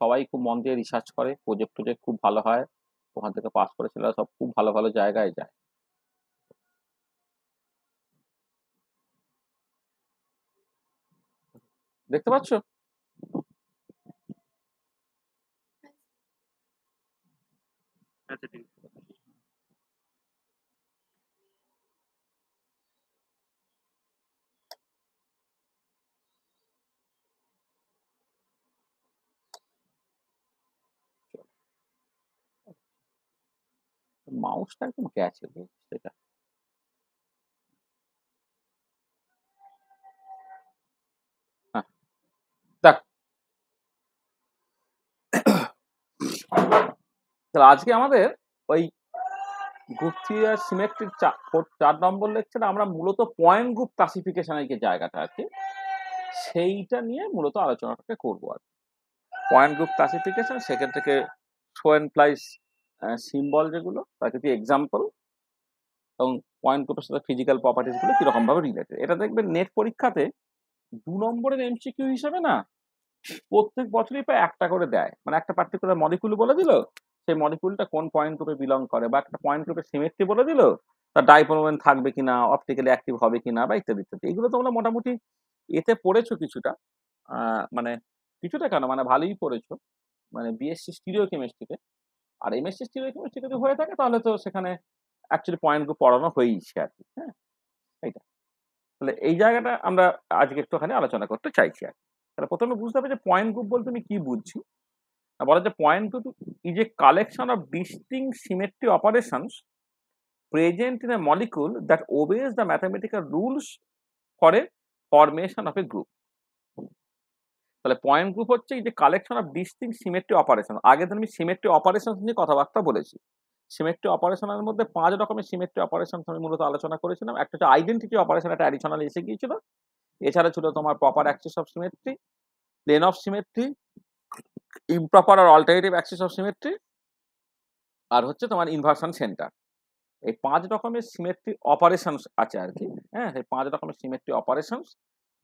সবাই খুব মন দিয়ে রিসার্চ করে প্রজেক্ট টোজেক্ট খুব ভালো হয় ওখান থেকে পাস করে ছেলেরা সব খুব ভালো ভালো জায়গায় যায় দেখতে পাচ্ছ আচ্ছা ঠিক মাউসটা একদম গেছে সেটা হ্যাঁ। তাহলে আজকে আমাদের ওই গুপ্তি আর সিমেট্রিক চার নম্বর লেকচারে আমরা মূলত পয়েন্ট গ্রুপ ক্লাসিফিকেশনের যে জায়গাটা আছে সেইটা নিয়ে মূলত আলোচনাটাকে করবো আর পয়েন্ট গ্রুপ ক্লাসিফিকেশন সেখান থেকে শোয়েন প্লাইস সিম্বল যেগুলো তার কিছু এক্সাম্পল এবং পয়েন্ট গ্রুপের সাথে ফিজিক্যাল প্রপার্টিসগুলো কীরকমভাবে রিলেটেড এটা দেখবেন নেট পরীক্ষাতে দু নম্বরের এমসিকিউ হিসাবে না প্রত্যেক বছরই প্রায় একটা করে দেয় মানে একটা পার্টিকুলার মলিকুল বলে দিল সেই মলিকুলটা কোন পয়েন্ট গ্রুপে বিলং করে বা একটা পয়েন্ট গ্রুপের সিমেট্রি বলে দিল তার ডাইপোমেন থাকবে কিনা অপটিক্যালি অ্যাক্টিভ হবে কিনা বা ইত্যাদি ইত্যাদি এগুলো তোমরা মোটামুটি এতে পড়েছো কিছুটা মানে কিছুটা কেন মানে ভালোই পড়েছো মানে বিএসসি স্টিরিও কেমিস্ট্রিতে আর এমএস টেস্টি কেউ যদি হয়ে থাকে তাহলে তো সেখানে অ্যাকচুয়ালি পয়েন্টগুলো পড়ানো হয়েইছে আর কি হ্যাঁ এইটা তাহলে এই জায়গাটা আমরা আজকে একটুখানি আলোচনা করতে চাইছি আর তাহলে প্রথমে বুঝতে হবে যে পয়েন্ট গ্রুপ বলতে আমি কি বুঝছি বলা যে point group is a collection of distinct symmetry operations present in a molecule that obeys the mathematical rules for a formation of a group তাহলে পয়েন্ট গ্রুপ হচ্ছে যে collection of distinct symmetry operation আগে দিন আমি symmetry operation নিয়ে কথাবার্তা বলেছি symmetry অপারেশনের মধ্যে পাঁচ রকমের সিমেট্রি অপারেশন আমি মূলত আলোচনা করেছিলাম একটা হচ্ছে আইডেন্টিটি অপারেশন একটা অ্যাডিশনাল এসে গিয়েছিল এছাড়া ছিল তোমার proper axis of symmetry plane of symmetry improper আর অল্টারনেটিভ অ্যাক্সেস অফ সিমেট্রি আর হচ্ছে তোমার ইনভার্সন সেন্টার এই পাঁচ রকমের সিমেট্রি অপারেশনস আছে আর কি হ্যাঁ সেই পাঁচ রকমের সিমেট্রি অপারেশনস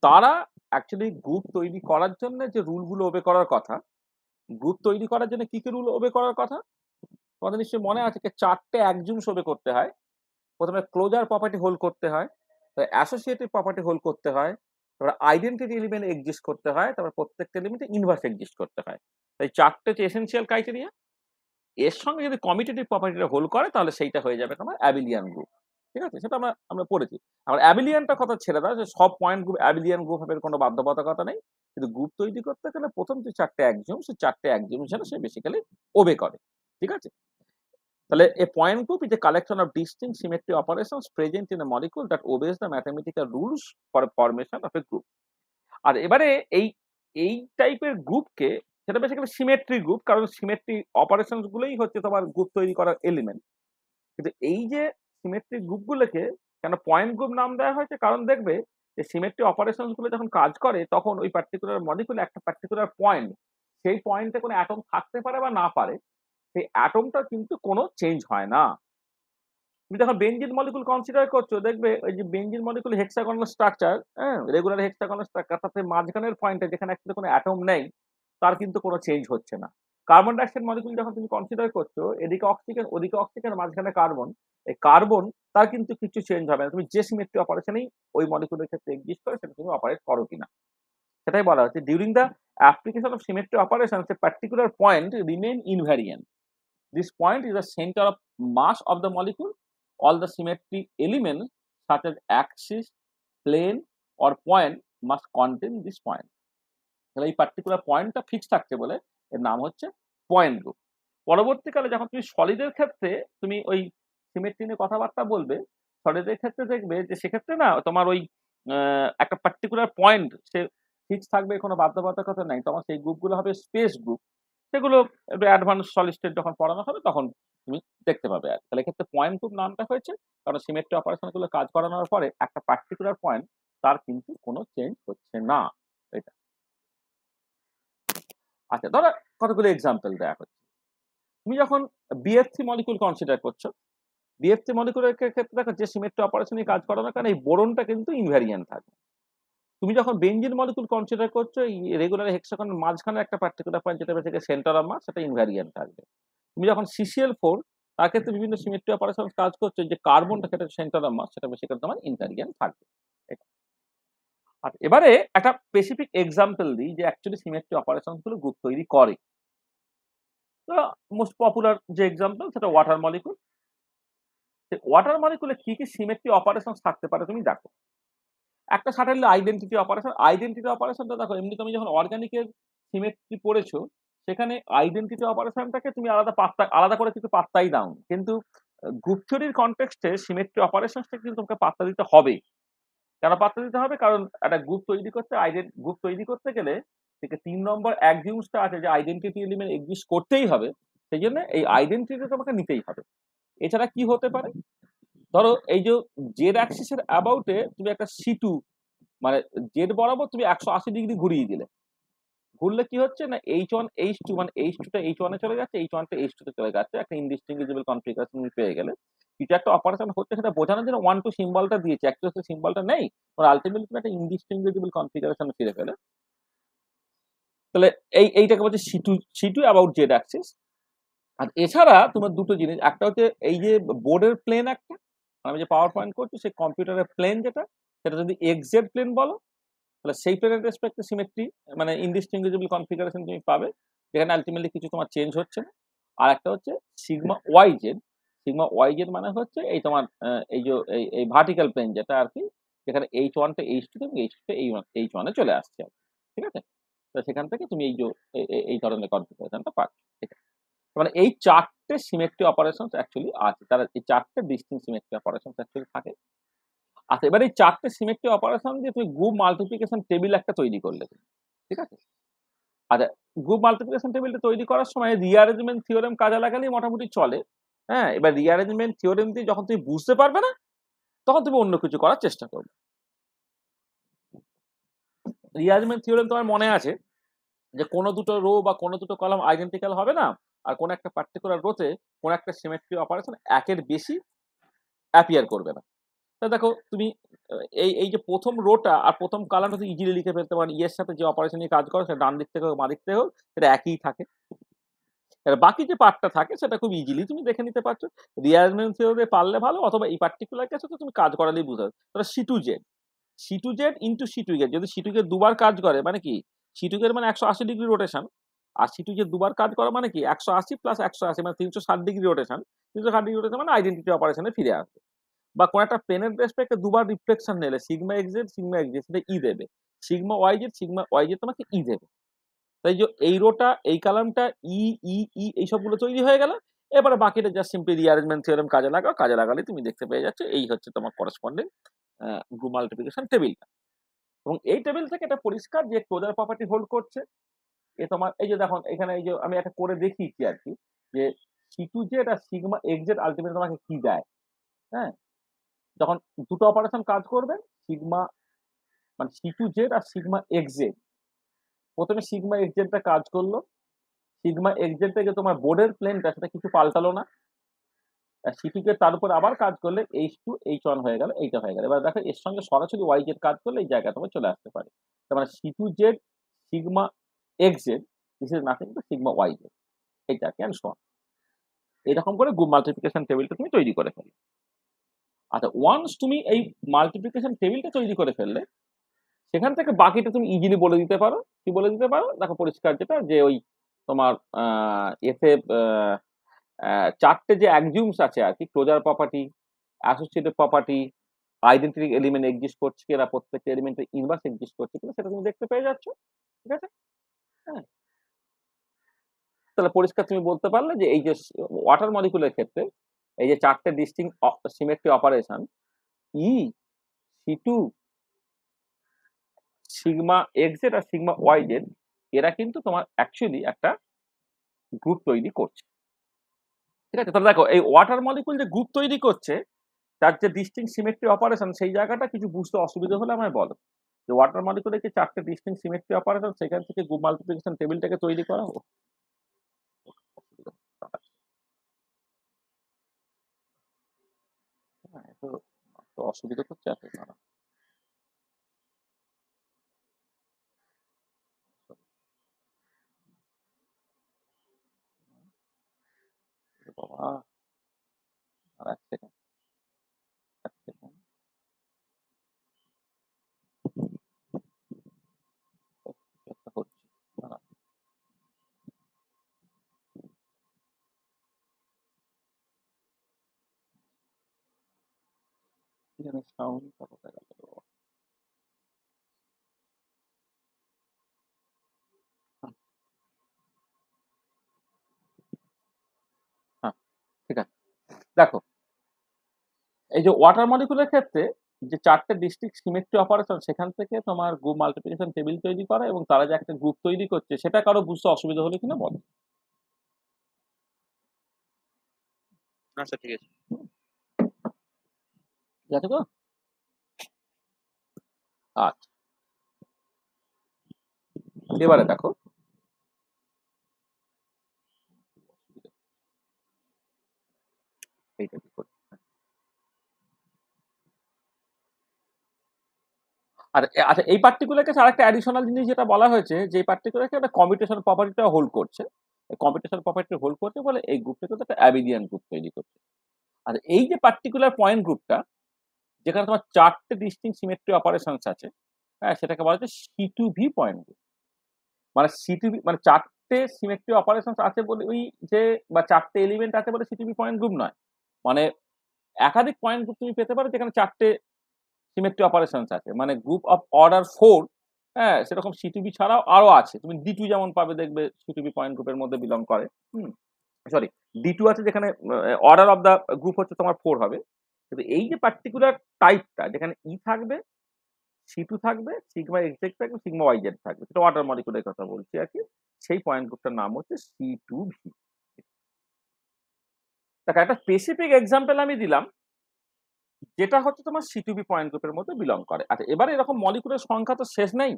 তারা অ্যাকচুয়ালি গ্রুপ তৈরি করার জন্য যে রুলগুলো ওবে করার কথা গ্রুপ তৈরি করার জন্য কি কি রুল ওবে করার কথা তোমাদের নিশ্চয়ই মনে আছে যে চারটে একজুম শোবে করতে হয় প্রথমে ক্লোজার প্রপার্টি হোল্ড করতে হয় অ্যাসোসিয়েটিভ প্রপার্টি হোল্ড করতে হয় তারপর আইডেন্টিটি এলিমেন্ট এক্সিস্ট করতে হয় তারপর প্রত্যেকটা এলিমেন্টে ইনভার্স এক্সিস্ট করতে হয় তাই চারটে যে এসেন্সিয়াল ক্রাইটেরিয়া এর সঙ্গে যদি কমিটেটিভ প্রপার্টিটা হোল্ড করে তাহলে সেইটা হয়ে যাবে তোমার অ্যাবিলিয়ান গ্রুপ ঠিক আছে সেটা আমরা আমরা পড়েছি আর অ্যাবিলিয়ানটা কথা ছেড়ে দাও যে সব পয়েন্ট গ্রুপ অ্যাবিলিয়ান গ্রুপ হবে কোনো বাধ্যবাধকতা নেই কিন্তু গ্রুপ তৈরি করতে গেলে প্রথম যে চারটে একজন সে চারটে একজন হিসেবে সে বেসিক্যালি ওবে করে ঠিক আছে তাহলে a point group is a collection of distinct symmetry operation present in a molecule that obeys the mathematical rules for formation of a group আর এবারে এই এই টাইপের গ্রুপকে সেটা বেসিক্যালি সিমেট্রি গ্রুপ কারণ সিমেট্রি অপারেশনগুলোই হচ্ছে তোমার গ্রুপ তৈরি করার এলিমেন্ট কিন্তু এই যে সিমেট্রিক গ্রুপগুলোকে কেন পয়েন্ট গ্রুপ নাম দেওয়া হয়েছে কারণ দেখবে যে সিমেট্রি গুলো যখন কাজ করে তখন ওই পার্টিকুলার মলিকুলে একটা পার্টিকুলার পয়েন্ট সেই পয়েন্টে কোনো অ্যাটম থাকতে পারে বা না পারে সেই অ্যাটমটা কিন্তু কোনো চেঞ্জ হয় না তুমি যখন বেঞ্জিন মলিকুল কনসিডার করছো দেখবে ওই যে বেঞ্জিন মলিকুল হেক্সাগোনাল স্ট্রাকচার হ্যাঁ রেগুলার হেক্সাগোনাল স্ট্রাকচার তাতে মাঝখানের পয়েন্টে যেখানে অ্যাকচুয়ালি কোনো অ্যাটম নেই তার কিন্তু কোনো চেঞ্জ হচ্ছে না কার্বন ডাইঅক্সাইড মলিকুল যখন তুমি কনসিডার করছো এদিকে অক্সিজেন ওদিকে অক্সিজেনের মাঝখানে কার্বন এই কার্বন তার কিন্তু কিছু চেঞ্জ হবে না তুমি যে সিমেট্রি অপারেশনেই ওই মলিকুলের ক্ষেত্রে এক্সিস্ট করে সেটা তুমি অপারেট করো কিনা সেটাই বলা হচ্ছে during the application of symmetry operation সে particular point remains invariant this point is the centre of mass of the molecule all the symmetry element সাথে axis plane or point point contain this point তাহলে এই particular পয়েন্টটা fix থাকছে বলে এর নাম হচ্ছে পয়েন্ট গ্রুপ পরবর্তীকালে যখন তুমি সলিডের ক্ষেত্রে তুমি ওই সিমেট্রি নিয়ে কথাবার্তা বলবে সলিডের ক্ষেত্রে দেখবে যে সেক্ষেত্রে না তোমার ওই একটা পার্টিকুলার পয়েন্ট সে ফিক্স থাকবে কোনো বাধ্যবাধকতা নাই তোমার সেই গ্রুপগুলো হবে স্পেস গ্রুপ সেগুলো একটু অ্যাডভান্স সলিস্টেড যখন পড়ানো হবে তখন তুমি দেখতে পাবে আর তাহলে ক্ষেত্রে পয়েন্ট গ্রুপ নামটা হয়েছে কারণ সিমেট্রি অপারেশনগুলো কাজ করানোর পরে একটা পার্টিকুলার পয়েন্ট তার কিন্তু কোনো চেঞ্জ হচ্ছে না এটা আচ্ছা ধরো কতগুলো এক্সাম্পল দেওয়া হচ্ছে তুমি যখন বিএফসি মলিকুল কনসিডার করছো বিএফসি মলিকুলের ক্ষেত্রে দেখো যে সিমেন্ট অপারেশনে কাজ করো না কারণ এই বোরনটা কিন্তু ইনভ্যারিয়েন্ট থাকে তুমি যখন বেঞ্জিন মলিকুল কনসিডার করছো এই রেগুলার হেক্সাগনের মাঝখানে একটা পার্টিকুলার পয়েন্ট যেটা থেকে সেন্টার অফ মাস সেটা ইনভ্যারিয়েন্ট থাকবে তুমি যখন সিসিএল ফোর তার ক্ষেত্রে বিভিন্ন সিমেট্রি অপারেশন কাজ করছো যে কার্বনটা সেটা সেন্টার অফ মাস সেটা বেশি তোমার ইনভ্যারিয়েন্ট থাকবে আর এবারে একটা স্পেসিফিক এক্সাম্পল দিই যে অ্যাকচুয়ালি সিমেট্রি অপারেশনগুলো গ্রুপ তৈরি করে মোস্ট পপুলার যে এক্সাম্পল সেটা ওয়াটার মলিকুল ওয়াটার মলিকুলে কি কি সিমেট্রি অপারেশন থাকতে পারে তুমি দেখো একটা সাথে আইডেন্টিটি অপারেশন আইডেন্টিটি অপারেশনটা দেখো এমনি তুমি যখন অর্গানিকের সিমেট্রি পড়েছো সেখানে আইডেন্টিটি অপারেশনটাকে তুমি আলাদা পাত্তা আলাদা করে কিছু পাত্তাই দাও কিন্তু গুপ্তরির থিওরির কনটেক্সটে সিমেট্রি অপারেশনটা কিন্তু তোমাকে পাত্তা দিতে হবে কেন পাত্তা দিতে হবে কারণ একটা গ্রুপ তৈরি করতে আইডেন্ট গ্রুপ তৈরি করতে গেলে থেকে তিন নম্বর অ্যাক্সিউসটা আছে যে আইডেন্টিটি এলিমেন্ট এক্সিস্ট করতেই হবে সেই জন্য এই আইডেন্টিটি তোমাকে নিতেই হবে এছাড়া কি হতে পারে ধরো এই যে জেড অ্যাক্সিসের অ্যাবাউটে তুমি একটা সিটু মানে জেড বরাবর তুমি একশো আশি ডিগ্রি ঘুরিয়ে দিলে ঘুরলে কি হচ্ছে না এইচ ওয়ান এইচ টু মানে এইচ টুটা এইচ ওয়ানে চলে যাচ্ছে এইচ ওয়ানটা এইচ টুতে চলে যাচ্ছে একটা ইনডিস্টিংগুইজেবল কনফিগারেশন তুমি পেয়ে গেলে কিছু একটা অপারেশন হচ্ছে সেটা বোঝানোর জন্য ওয়ান টু সিম্বলটা দিয়েছে অ্যাকচুয়ালি সিম্বলটা নেই আলটিমেটলি তুমি একটা ইনডিস্টিংগুইজেবল কনফিগারেশন ফিরে ফেলে তাহলে এই এইটাকে বলছে C two C two about Z axis আর এছাড়া তোমার দুটো জিনিস একটা হচ্ছে এই যে বোর্ডের প্লেন একটা মানে আমি যে পাওয়ার পয়েন্ট করছি সেই কম্পিউটারের প্লেন যেটা সেটা যদি এক্সেড প্লেন বলো তাহলে সেই প্লেনের রেসপেক্টে সিমেট্রি মানে ইনডিস্টিংগুইজেবল কনফিগারেশন তুমি পাবে যেখানে আলটিমেটলি কিছু তোমার চেঞ্জ হচ্ছে না আর একটা হচ্ছে sigma Y Z sigma Y Z মানে হচ্ছে এই তোমার এই যে এই ভার্টিক্যাল প্লেন যেটা আর কি যেখানে এইচ ওয়ানটা এইচ টু এবং এইচ টু এই এইচ ওয়ানে চলে আসছে ঠিক আছে তো সেখান থেকে তুমি এই যে এই ধরনের কনফিগারেশনটা পাচ্ছ ঠিক আছে মানে এই চারটে সিমেট্রি অপারেশন অ্যাকচুয়ালি আছে তারা এই চারটে ডিস্টিং সিমেট্রি অপারেশন অ্যাকচুয়ালি থাকে আচ্ছা এবার এই চারটে সিমেট্রি অপারেশন দিয়ে তুমি গ্রুপ মাল্টিপ্লিকেশন টেবিল একটা তৈরি করলে ঠিক আছে আচ্ছা গ্রুপ মাল্টিপ্লিকেশন টেবিলটা তৈরি করার সময় রিয়ারেঞ্জমেন্ট থিওরেম কাজে লাগালেই মোটামুটি চলে হ্যাঁ এবার রিঅ্যারেঞ্জমেন্ট থিওরেম দিয়ে যখন তুমি বুঝতে পারবে না তখন তুমি অন্য কিছু করার চেষ্টা করবে রিঅ্যারেঞ্জমেন্ট থিওরেম তোমার মনে আছে যে কোনো দুটো রো বা কোনো দুটো কলাম আইডেন্টিক্যাল হবে না আর কোনো একটা পার্টিকুলার রোতে কোনো একটা সিমেট্রি অপারেশন একের বেশি অ্যাপিয়ার করবে না তা দেখো তুমি এই এই যে প্রথম রোটা আর প্রথম কলামটা তুমি ইজিলি লিখে ফেলতে পারো ইয়ের e সাথে যে অপারেশন নিয়ে কাজ করো সেটা ডান দিক থেকে হোক বাঁ দিক থেকে হোক সেটা একই থাকে আর বাকি যে পার্টটা থাকে সেটা খুব ইজিলি তুমি দেখে নিতে পারছো রিয়াজমেন্ট থিওরি পারলে ভালো অথবা এই পার্টিকুলার কেসে তো তুমি কাজ করালেই বুঝতে তাহলে C two Z two Z into two get যদি সিটু কে দুবার কাজ করে মানে কি সি টু গেট মানে একশো আশি ডিগ্রি রোটেশন আর সি টু জেড দুবার কাজ করে মানে কি একশো আশি প্লাস একশো আশি মানে তিনশো ষাট ডিগ্রি রোটেশন তিনশো ষাট ডিগ্রি রোটেশন মানে আইডেন্টিটি অপারেশনে ফিরে আসবে বা কোনো একটা পেনের রেসপেক্টে দুবার রিফ্লেকশন নিলে সিগমা এক্সেড সিগমা এক্সেড সেটা ই e দেবে sigma Y Z sigma Y Z তোমাকে ই e দেবে তাই যে এই রোটা এই কালামটা ই ই ই এই সবগুলো তৈরি হয়ে গেল এবারে বাকিটা জাস্ট সিম্পলি রিঅ্যারেঞ্জমেন্ট থিওরেম কাজে লাগাও কাজে লাগালে তুমি দেখতে পেয়ে যাচ্ছ এই হচ্ছে তোমার করেসপন্ডিং গ্রুপ মাল্টিপ্লিকেশন টেবিলটা এবং এই টেবিল থেকে এটা পরিষ্কার যে ক্লোজার প্রপার্টি হোল্ড করছে এ তোমার এই যে দেখো এখানে এই যে আমি একটা করে দেখি কি আর কি যে টু যে এটা সিগমা এক্সেট আলটিমেট তোমাকে কি দেয় হ্যাঁ যখন দুটো অপারেশন কাজ করবে সিগমা মানে টু জেড আর সিগমা এক্সেট প্রথমে সিগমা এক্সজেডটা কাজ করলো সিগমা এক্সজেড থেকে তোমার বোর্ডের প্লেনটা সেটা কিছু পাল্টালো না সিটিকে তার উপর আবার কাজ করলে এইচ টু এইচ ওয়ান হয়ে গেল এইটা হয়ে গেল এবার দেখো এর সঙ্গে সরাসরি ওয়াই জেড কাজ করলে এই জায়গা তোমার চলে আসতে পারে তার মানে C two Z sigma X Z this is nothing to sigma Y Z এইটা ক্যান শোয়ান এরকম করে গুম মাল্টিপ্লিকেশন টেবিলটা তুমি তৈরি করে ফেলো আচ্ছা ওয়ান্স তুমি এই মাল্টিপ্লিকেশন টেবিলটা তৈরি করে ফেললে সেখান থেকে বাকিটা তুমি ইজিলি বলে দিতে পারো কি বলে দিতে পারো দেখো পরিষ্কার যেটা যে ওই তোমার এতে চারটে যে অ্যাকজিউমস আছে আর কি closure property associated property identity element exist করছে কিনা প্রত্যেকটা এলিমেন্টের ইনভার্স এক্সিস্ট করছে কিনা সেটা তুমি দেখতে পেয়ে যাচ্ছ ঠিক আছে হ্যাঁ তাহলে পরিষ্কার তুমি বলতে পারলে যে এই যে ওয়াটার মলিকুলের ক্ষেত্রে এই যে চারটে distinct symmetry operation E C two sigma X Z আর সিগমা ওয়াই জেড এরা কিন্তু তোমার অ্যাকচুয়ালি একটা গ্রুপ তৈরি করছে ঠিক আছে তাহলে দেখো এই ওয়াটার মলিকুল যে গ্রুপ তৈরি করছে তার যে ডিস্টিং সিমেট্রি অপারেশন সেই জায়গাটা কিছু বুঝতে অসুবিধা হলে আমায় বলো যে ওয়াটার মলিকুলের কি চারটে ডিস্টিং সিমেট্রি অপারেশন সেখান থেকে গ্রুপ মাল্টিপ্লিকেশন টেবিলটাকে তৈরি করা হোক হ্যাঁ, তো অসুবিধা করছে আছে comfortable. Uh, oh, that's it. That's it. This sound, দেখো এই যে ওয়াটার মলিকুলের ক্ষেত্রে যে চারটে ডিস্ট্রিক্ট সিমেট্রি অপারেশন সেখান থেকে তোমার গ্রুপ মাল্টিপ্লিকেশন টেবিল তৈরি করে এবং তারা যে একটা গ্রুপ তৈরি করছে সেটা কারো বুঝতে অসুবিধা হলে কিনা বলো আচ্ছা ঠিক আছে তো আচ্ছা এবারে দেখো এইটা বিপদ আর আচ্ছা এই পার্টিকুলার কেসে একটা অ্যাডিশনাল জিনিস যেটা বলা হয়েছে যে এই পার্টিকুলার কেসে একটা কম্পিটিশন প্রপার্টিটা হোল্ড করছে কম্পিটিশন প্রপার্টি হোল্ড করছে বলে এই গ্রুপটাকে একটা অ্যাবিডিয়ান গ্রুপ তৈরি করছে আর এই যে পার্টিকুলার পয়েন্ট গ্রুপটা যেখানে তোমার চারটে ডিস্টিং সিমেট্রি অপারেশনস আছে হ্যাঁ সেটাকে বলা হচ্ছে সিটুভি পয়েন্ট গ্রুপ মানে সিটুভি মানে চারটে সিমেট্রি অপারেশনস আছে বলে ওই যে বা চারটে এলিমেন্ট আছে বলে সিটুভি পয়েন্ট গ্রুপ নয় মানে একাধিক পয়েন্ট গ্রুপ তুমি পেতে পারো যেখানে চারটে সিমেট্রি অপারেশনস আছে মানে গ্রুপ অফ অর্ডার ফোর হ্যাঁ সেরকম সিটিবি ছাড়াও আরও আছে তুমি ডি টু যেমন পাবে দেখবে সিটিবি পয়েন্ট গ্রুপের মধ্যে বিলং করে হুম সরি ডি টু আছে যেখানে অর্ডার অফ দ্য গ্রুপ হচ্ছে তোমার ফোর হবে কিন্তু এই যে পার্টিকুলার টাইপটা যেখানে ই e থাকবে সি টু থাকবে সিগমা এক্সেক্ট থাকবে সিগমা জেড থাকবে সেটা ওয়াটার মলিকুলের কথা বলছি আর কি সেই পয়েন্ট গ্রুপটার নাম হচ্ছে সি টু ভি দেখো একটা স্পেসিফিক এক্সাম্পল আমি দিলাম যেটা হচ্ছে তোমার সিটিবি পয়েন্ট গ্রুপের মধ্যে বিলং করে আচ্ছা এবার এরকম মলিকুলের সংখ্যা তো শেষ নেই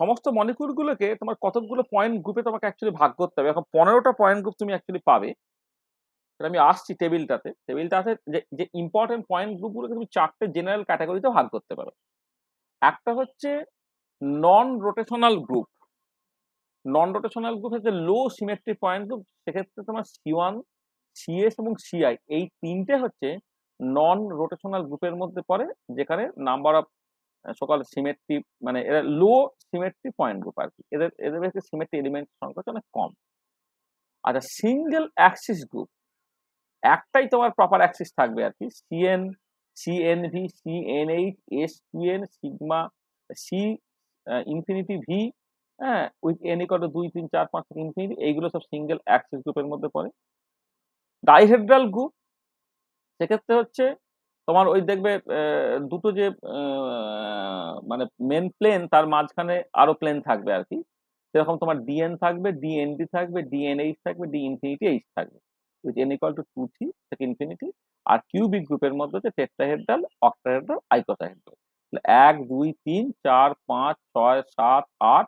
সমস্ত মলিকুলগুলোকে তোমার কতগুলো পয়েন্ট গ্রুপে তোমাকে অ্যাকচুয়ালি ভাগ করতে হবে এখন পনেরোটা পয়েন্ট গ্রুপ তুমি অ্যাকচুয়ালি পাবে আমি আসছি টেবিলটাতে টেবিলটাতে যে ইম্পর্টেন্ট পয়েন্ট গ্রুপগুলোকে তুমি চারটে জেনারেল ক্যাটাগরিতে ভাগ করতে পারো একটা হচ্ছে non rotational group non rotational group হচ্ছে লো সিমেট্রি পয়েন্ট গ্রুপ সেক্ষেত্রে তোমার সি ওয়ান সিএস এবং সিআই এই তিনটে হচ্ছে নন রোটেশনাল গ্রুপের মধ্যে পড়ে যেখানে নাম্বার অফ সকাল সিমেট্রি মানে এরা লো সিমেট্রি পয়েন্ট গ্রুপ আর কি এদের এদের বেশি সিমেট্রি এলিমেন্ট সংখ্যা হচ্ছে অনেক কম আচ্ছা সিঙ্গেল অ্যাক্সিস গ্রুপ একটাই তোমার প্রপার অ্যাক্সিস থাকবে আর কি CN CNV CNH S N sigma C infinity V হ্যাঁ উইথ এন ইকট দুই তিন চার পাঁচ ইনফিনিটি এইগুলো সব সিঙ্গেল অ্যাক্সিস গ্রুপের মধ্যে পড়ে ডাইহেড্রাল গ্রুপ সেক্ষেত্রে হচ্ছে তোমার ওই দেখবে দুটো যে মানে মেন প্লেন তার মাঝখানে আরো প্লেন থাকবে আর কি সেরকম তোমার ডিএন থাকবে ডিএনডি থাকবে ডিএনএইচ থাকবে ডি ইনফিনিটি এইচ থাকবে which N equal to two three থেকে ইনফিনিটি আর কিউবিক গ্রুপের মধ্যে হচ্ছে টেট্রাহেড্রাল অক্টাহেড্রাল আইকোসাহেড্রাল এক দুই তিন চার পাঁচ ছয় সাত আট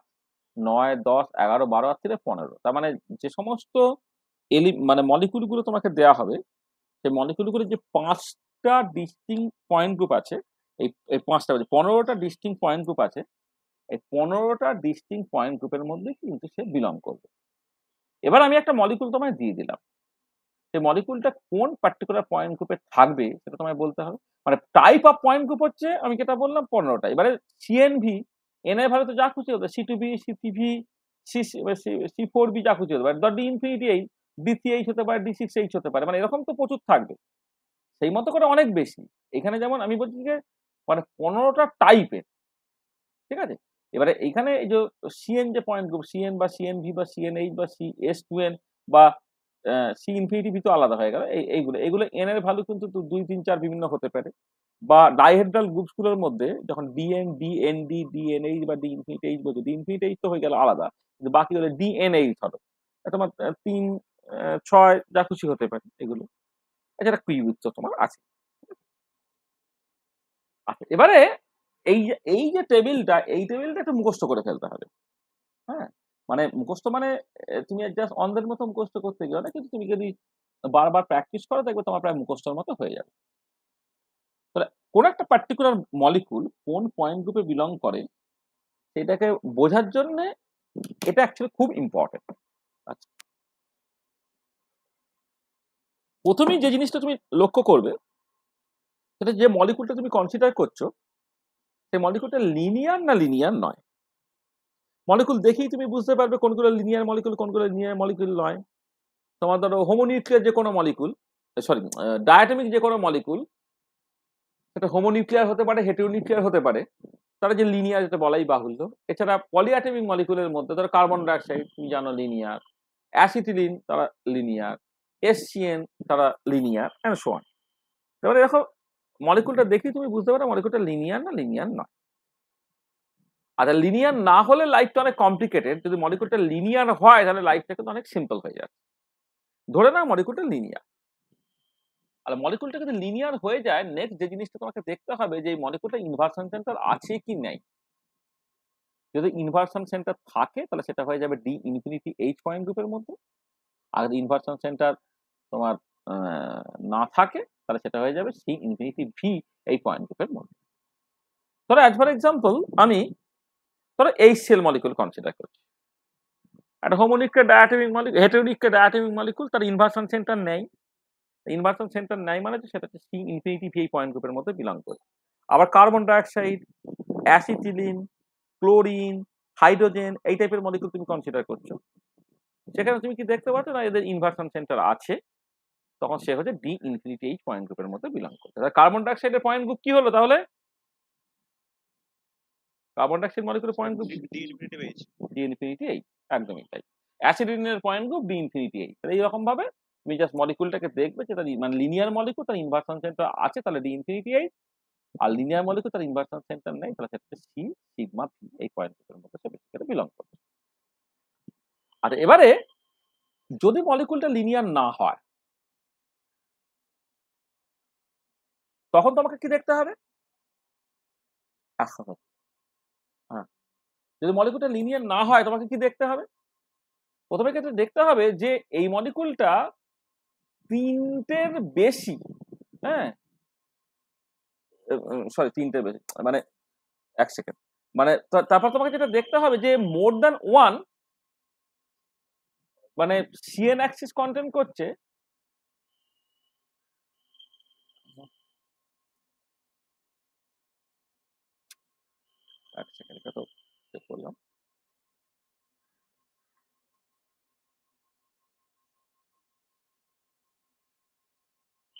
নয় দশ এগারো বারো আর থেকে পনেরো তার মানে যে সমস্ত এলি মানে মলিকুলগুলো তোমাকে দেয়া হবে সেই মলিকুলগুলোর যে পাঁচটা ডিস্টিং পয়েন্ট গ্রুপ আছে এই এই পাঁচটা পনেরোটা ডিস্টিং পয়েন্ট গ্রুপ আছে এই পনেরোটা ডিস্টিং পয়েন্ট গ্রুপের মধ্যে কিন্তু সে বিলং করবে এবার আমি একটা মলিকুল তোমায় দিয়ে দিলাম সেই মলিকুলটা কোন পার্টিকুলার পয়েন্ট গ্রুপে থাকবে সেটা তোমায় বলতে হবে মানে টাইপ অফ পয়েন্ট গ্রুপ হচ্ছে আমি যেটা বললাম পনেরোটা এবারে সিএনভি এনআই তো যা খুশি হতো C two B C TV C C four B যা খুশি হতো ডট ডি ইনফিনিটি এই এইচ হতে পারে ডি সিক্স এইচ হতে পারে মানে এরকম তো প্রচুর থাকবে সেই মতো করে অনেক বেশি এখানে যেমন আমি বলছি যে মানে পনেরোটা টাইপের ঠিক আছে এবারে এখানে এই যে সিএন যে পয়েন্ট গ্রুপ সিএন বা সিএন ভি বা সিএন এইচ বা সি এস টু এন বা সি ইনফিনিটি ভি তো আলাদা হয়ে গেল এই এইগুলো এগুলো এন এর ভ্যালু কিন্তু দুই তিন চার বিভিন্ন হতে পারে বা ডাইহেড্রাল গ্রুপসগুলোর মধ্যে যখন ডিএন ডি ডিএনএইচ বা ডি ইনফিনিট এইচ বলছে ডি ইনফিনিট এইচ তো হয়ে গেল আলাদা কিন্তু বাকি হলে ডিএনএইচ হলো তোমার তিন ছয় যা খুশি হতে পারে এগুলো এছাড়া কুই উচ্চ তোমার আছে আচ্ছা এবারে এই যে এই যে টেবিলটা এই টেবিলটা একটু মুখস্থ করে ফেলতে হবে হ্যাঁ মানে মুখস্থ মানে তুমি জাস্ট অন্ধের মতো মুখস্থ করতে গেলে না কিন্তু তুমি যদি বারবার প্র্যাকটিস করো দেখবে তোমার প্রায় মুখস্থর মতো হয়ে যাবে তাহলে কোন একটা পার্টিকুলার মলিকুল কোন পয়েন্ট গ্রুপে বিলং করে সেটাকে বোঝার জন্য এটা অ্যাকচুয়ালি খুব ইম্পর্টেন্ট আচ্ছা প্রথমেই যে জিনিসটা তুমি লক্ষ্য করবে সেটা যে মলিকুলটা তুমি কনসিডার করছো সেই মলিকুলটা লিনিয়ার না লিনিয়ার নয় মলিকুল দেখেই তুমি বুঝতে পারবে কোনগুলো লিনিয়ার মলিকুল কোনগুলো লিনিয়ার মলিকুল নয় তোমার ধরো হোমোনিউক্লিয়ার যে কোনো মলিকুল সরি ডায়াটমিক যে কোনো মলিকুল সেটা হোমোনিউক্লিয়ার হতে পারে হেটিওনিউক্লিয়ার হতে পারে তারা যে লিনিয়ার যেটা বলাই বাহুল্য এছাড়া পলিয়াটমিক মলিকুলের মধ্যে ধরো কার্বন ডাইঅক্সাইড তুমি জানো লিনিয়ার অ্যাসিটিলিন তারা লিনিয়ার এসসিএন তারা লিনিয়ার অ্যান্ড সোয়ান তারপরে দেখো মলিকুলটা দেখি তুমি বুঝতে পারো মলিকুলটা লিনিয়ার না লিনিয়ার নয় আচ্ছা লিনিয়ার না হলে লাইফটা অনেক কমপ্লিকেটেড যদি মলিকুলটা লিনিয়ার হয় তাহলে লাইফটা কিন্তু অনেক সিম্পল হয়ে যাবে ধরে নাও মলিকুলটা লিনিয়ার আর মলিকুলটা যদি লিনিয়ার হয়ে যায় নেক্সট যে জিনিসটা তোমাকে দেখতে হবে যে মলিকুলটা ইনভার্সন সেন্টার আছে কি নাই যদি ইনভার্সন সেন্টার থাকে তাহলে সেটা হয়ে যাবে ডি ইনফিনিটি এইচ পয়েন্ট গ্রুপের মধ্যে আর যদি ইনভার্সন সেন্টার তোমার না থাকে তাহলে সেটা হয়ে যাবে সি ইনফিনিটি ভি এই পয়েন্ট গ্রুপের মধ্যে ধরো অ্যাজ ফর এক্সাম্পল আমি ধরো এই সেল মলিকুল কনসিডার করছি একটা হোমোনিককে ডায়াটমিক মলিক হেটোনিককে ডায়াটমিক মলিকুল তার ইনভার্সন সেন্টার নেই ইনভার্সন সেন্টার নেই মানে সেটা হচ্ছে সি ইনফিনিটি ভি এই পয়েন্ট গ্রুপের মধ্যে বিলং করে আবার carbon dioxide acetylene chlorine hydrogen এই টাইপের মলিকুল তুমি কনসিডার করছো সেখানে তুমি কি দেখতে পাচ্ছ না এদের ইনভার্সন সেন্টার আছে তখন সে হচ্ছে ডি ইনফিনিটি এইচ পয়েন্ট গ্রুপের মধ্যে বিলং করছে তাহলে কার্বন ডাইঅক্সাইডের পয়েন্ট গ্রুপ কি হলো তাহলে কার্বন ডাইঅক্সাইড মলিকিউলের point group D infinity H D infinity H একদমই তাই অ্যাসিডিনের point group D infinity H তাহলে এইরকম ভাবে তুমি জাস্ট মলিকুলটাকে দেখবে যে তার মানে লিনিয়ার মলিকিউল তার ইনভার্সন সেন্টার আছে তাহলে ডি ইনফিনিটি এইচ আর লিনিয়ার মলিকিউল তার ইনভার্সন সেন্টার নেই তাহলে সেটা সি সিগমা পি এই পয়েন্ট গ্রুপের মধ্যে সে বেশি করে বিলং করবে আর এবারে যদি মলিকুলটা লিনিয়ার না হয় তখন তোমাকে কি দেখতে হবে হ্যাঁ যদি মলিকুলটা লিনিয়ার না হয় তোমাকে কি দেখতে হবে প্রথমে ক্ষেত্রে দেখতে হবে যে এই মলিকুলটা তিনটের বেশি হ্যাঁ সরি তিনটের বেশি মানে এক সেকেন্ড মানে তারপর তোমাকে যেটা দেখতে হবে যে মোর দেন ওয়ান মানে সিএন অ্যাক্সিস কন্টেন্ট করছে এক সেকেন্ড তো চেক ইয়ে করলাম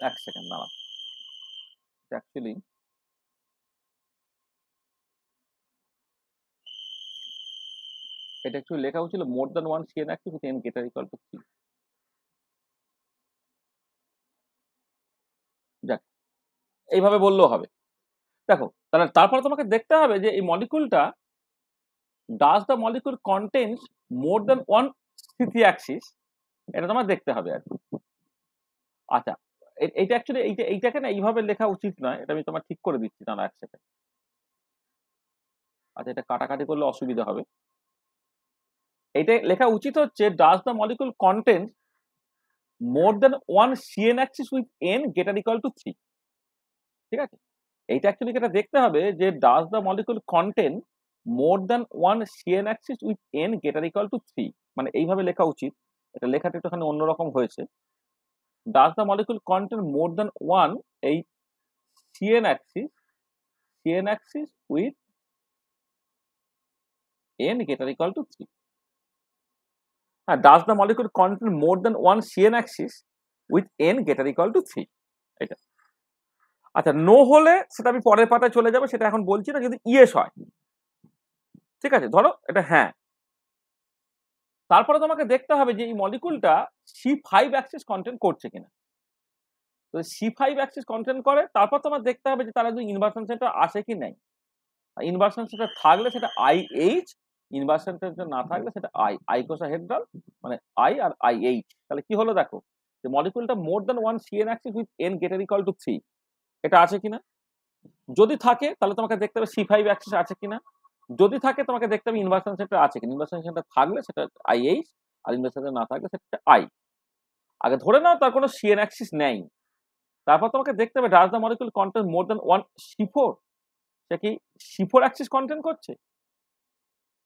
এক সেকেন্ড অ্যাকচুয়ালি এটা একটু লেখা হয়েছিল more than one CN active N greater equal three যাক এইভাবে বললেও হবে দেখো তাহলে তারপর তোমাকে দেখতে হবে যে এই মলিকুলটা does the molecule content more than one স্থিতি অ্যাক্সিস এটা তোমার দেখতে হবে আর আচ্ছা এইটা অ্যাকচুয়ালি এইটা এইটাকে না এইভাবে লেখা উচিত নয় এটা আমি তোমার ঠিক করে দিচ্ছি না একসাথে আচ্ছা এটা কাটাকাটি করলে অসুবিধা হবে এটা লেখা উচিত হচ্ছে does the molecule content more than one CN axis with N greater equal to three ঠিক আছে এইটা অ্যাকচুয়ালি এটা দেখতে হবে যে does the molecule contain more than one CN axis with N greater equal to three মানে এইভাবে লেখা উচিত এটা লেখাটা একটুখানি অন্যরকম হয়েছে does the molecule contain more than one এই CN axis CN axis with N greater equal to three হ্যাঁ does the molecule contain more than one CN axis with N greater equal to three এটা আচ্ছা no হলে সেটা আমি পরের পাতায় চলে যাবো সেটা এখন বলছি না যদি ইয়েস হয় ঠিক আছে ধরো এটা হ্যাঁ তারপরে তোমাকে দেখতে হবে যে এই মলিকুলটা সি ফাইভ অ্যাক্সিস কন্টেন্ট করছে কিনা তো সি ফাইভ অ্যাক্সিস কন্টেন্ট করে তারপর তোমার দেখতে হবে যে তারা যদি ইনভার্সন সেন্টার আসে কি নাই ইনভার্সন সেন্টার থাকলে সেটা আই এইচ ইনভার্সন সেন্টার না থাকলে সেটা আই আই কোসা হেড্রাল মানে আই আর আই এইচ তাহলে কি হলো দেখো যে মলিকুলটা more than one C N axis with N greater equal to three এটা আছে কিনা যদি থাকে তাহলে তোমাকে দেখতে হবে সি ফাইভ অ্যাক্সেস আছে কিনা যদি থাকে তোমাকে দেখতে হবে ইনভার্সন সেন্টার আছে কিনা ইনভার্সন সেন্টার থাকলে সেটা আই এইচ আর ইনভার্সন সেন্টার না থাকলে সেটা আই আগে ধরে নাও তার কোনো সিএন অ্যাক্সিস নেই তারপর তোমাকে দেখতে হবে does the molecule content more than one C four সে কি সি ফোর অ্যাক্সিস কন্টেন্ট করছে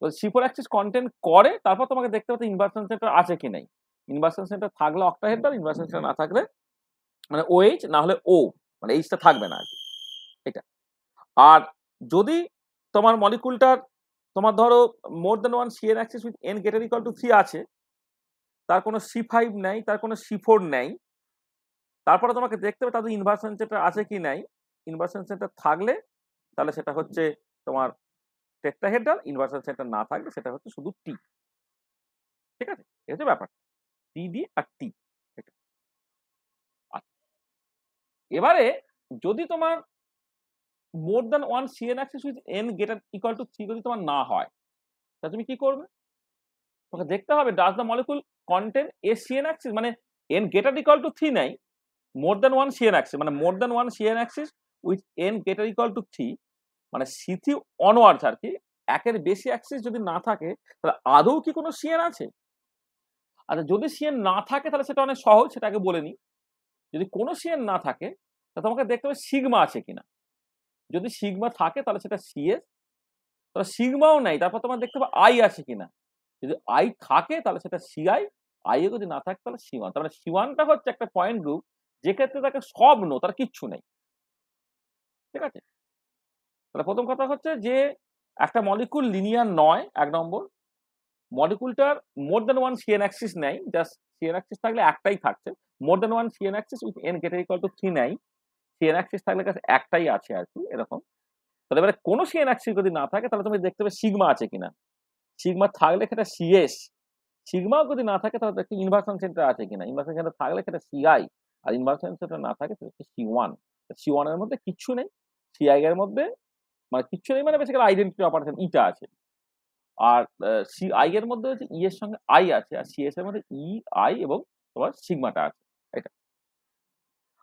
তো সি ফোর অ্যাক্সিস কন্টেন্ট করে তারপর তোমাকে দেখতে হবে ইনভার্সন সেন্টার আছে কি নেই ইনভার্সন সেন্টার থাকলে হেড ইনভার্সন সেন্টার না থাকলে মানে ও এইচ না হলে ও মানে এইচটা থাকবে না আর কি এটা আর যদি তোমার মলিকুলটার তোমার ধরো more than one CN axis with N greater equal to three আছে তার কোনো সি ফাইভ নেই তার কোনো সি ফোর নেই তারপরে তোমাকে দেখতে হবে তাদের ইনভার্সন সেন্টার আছে কি নাই ইনভার্সন সেন্টার থাকলে তাহলে সেটা হচ্ছে তোমার টেট্রাহেড্রাল ইনভার্সন সেন্টার না থাকলে সেটা হচ্ছে শুধু টি ঠিক আছে এটা হচ্ছে ব্যাপার টি ডি আর টি এবারে যদি তোমার more than one CN axis with N greater equal to three যদি তোমার না হয় তা তুমি কি করবে তোমাকে দেখতে হবে does the molecule content a CN axis মানে N greater equal to three নাই more than one CN axis মানে more than one CN axis with N greater equal to three মানে সি থ্রি অনওয়ার্ডস আর কি একের বেশি Axis যদি না থাকে তাহলে আদৌ কি কোনো সিএন আছে আচ্ছা যদি সিএন না থাকে তাহলে সেটা অনেক সহজ সেটাকে বলে নিই যদি কোনো সিএন না থাকে তাহলে তোমাকে দেখতে হবে সিগমা আছে কিনা যদি সিগমা থাকে তাহলে সেটা সিএস তাহলে সিগমাও নাই তারপর তোমার দেখতে হবে আই আছে কিনা যদি আই থাকে তাহলে সেটা সিআই আই এ যদি না থাকে তাহলে সিওয়ান তাহলে সিওয়ানটা হচ্ছে একটা পয়েন্ট গ্রুপ যেক্ষেত্রে তাকে সব নো তার কিচ্ছু নেই ঠিক আছে তাহলে প্রথম কথা হচ্ছে যে একটা মলিকুল লিনিয়ার নয় এক নম্বর মলিকুলটার more than one CN axis নেই জাস্ট সিএন অ্যাক্সিস থাকলে একটাই থাকছে more than one CN axis with N greater equal to three নাই সিএন অ্যাক্সিস থাকলে কাছে একটাই আছে আর কি এরকম তাহলে এবারে কোনো সিএন অ্যাক্সিস যদি না থাকে তাহলে তুমি দেখতে পাবে সিগমা আছে কিনা সিগমা থাকলে সেটা সিএস সিগমাও যদি না থাকে তাহলে একটা ইনভার্সন সেন্টার আছে কিনা ইনভার্সন সেন্টার থাকলে সেটা সিআই আর ইনভার্সন সেন্টার না থাকে সেটা সি ওয়ান সি ওয়ান এর মধ্যে কিচ্ছু নেই সিআই এর মধ্যে মানে কিচ্ছু নেই মানে বেসিক্যালি আইডেন্টিটি অপারেশন ইটা আছে আর সি আই এর মধ্যে হচ্ছে ই e এর সঙ্গে আই আছে আর সিএস এর মধ্যে ই e, আই এবং তোমার সিগমাটা আছে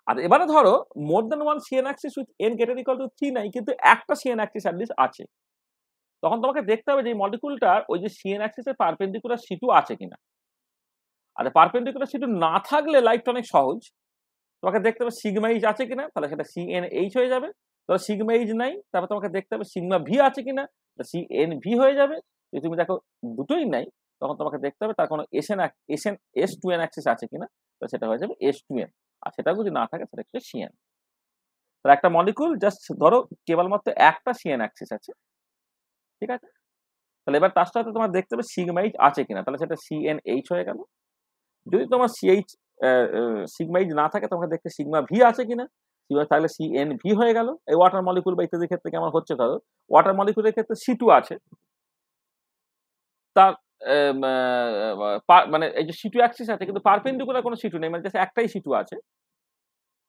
আর এবারে ধরো more than one CN axis with N greater equal to three নাই কিন্তু একটা সিএন অ্যাক্সিস অ্যাটলিস্ট আছে তখন তোমাকে দেখতে হবে যে মলিকুলটার ওই যে সিএন অ্যাক্সিসের পারপেন্ডিকুলার সিটু আছে কিনা আর পারপেন্ডিকুলার সিটু না থাকলে লাইফটা অনেক সহজ তোমাকে দেখতে হবে সিগমা এইচ আছে কিনা তাহলে সেটা সি এন এইচ হয়ে যাবে ধরো সিগমা এইচ নাই তারপর তোমাকে দেখতে হবে সিগমা ভি আছে কিনা সি এন ভি হয়ে যাবে যদি তুমি দেখো দুটোই নাই তখন তোমাকে দেখতে হবে তার কোনো S N S N S two N axis আছে কিনা তো সেটা হয়ে যাবে এস টু এন আর সেটাও যদি না থাকে সেটা হচ্ছে সিএন তাহলে একটা মলিকুল জাস্ট ধরো কেবলমাত্র একটা সিএন অ্যাক্সিস আছে ঠিক আছে তাহলে এবার তার সাথে তোমার দেখতে হবে সিগমাইজ আছে কিনা তাহলে সেটা সিএন এইচ হয়ে গেল যদি তোমার সিএইচ সিগমাইজ না থাকে তোমাকে দেখতে সিগমা ভি আছে কিনা সিগমা তাহলে সিএন ভি হয়ে গেল এই ওয়াটার মলিকুল বা ইত্যাদির ক্ষেত্রে কেমন হচ্ছে ধরো ওয়াটার মলিকুলের ক্ষেত্রে সি টু আছে তার মানে এই যে সিটু অ্যাক্সিস আছে কিন্তু পারপেন্ডিকুলার কোনো সিটু নেই মানে জাস্ট একটাই সিটু আছে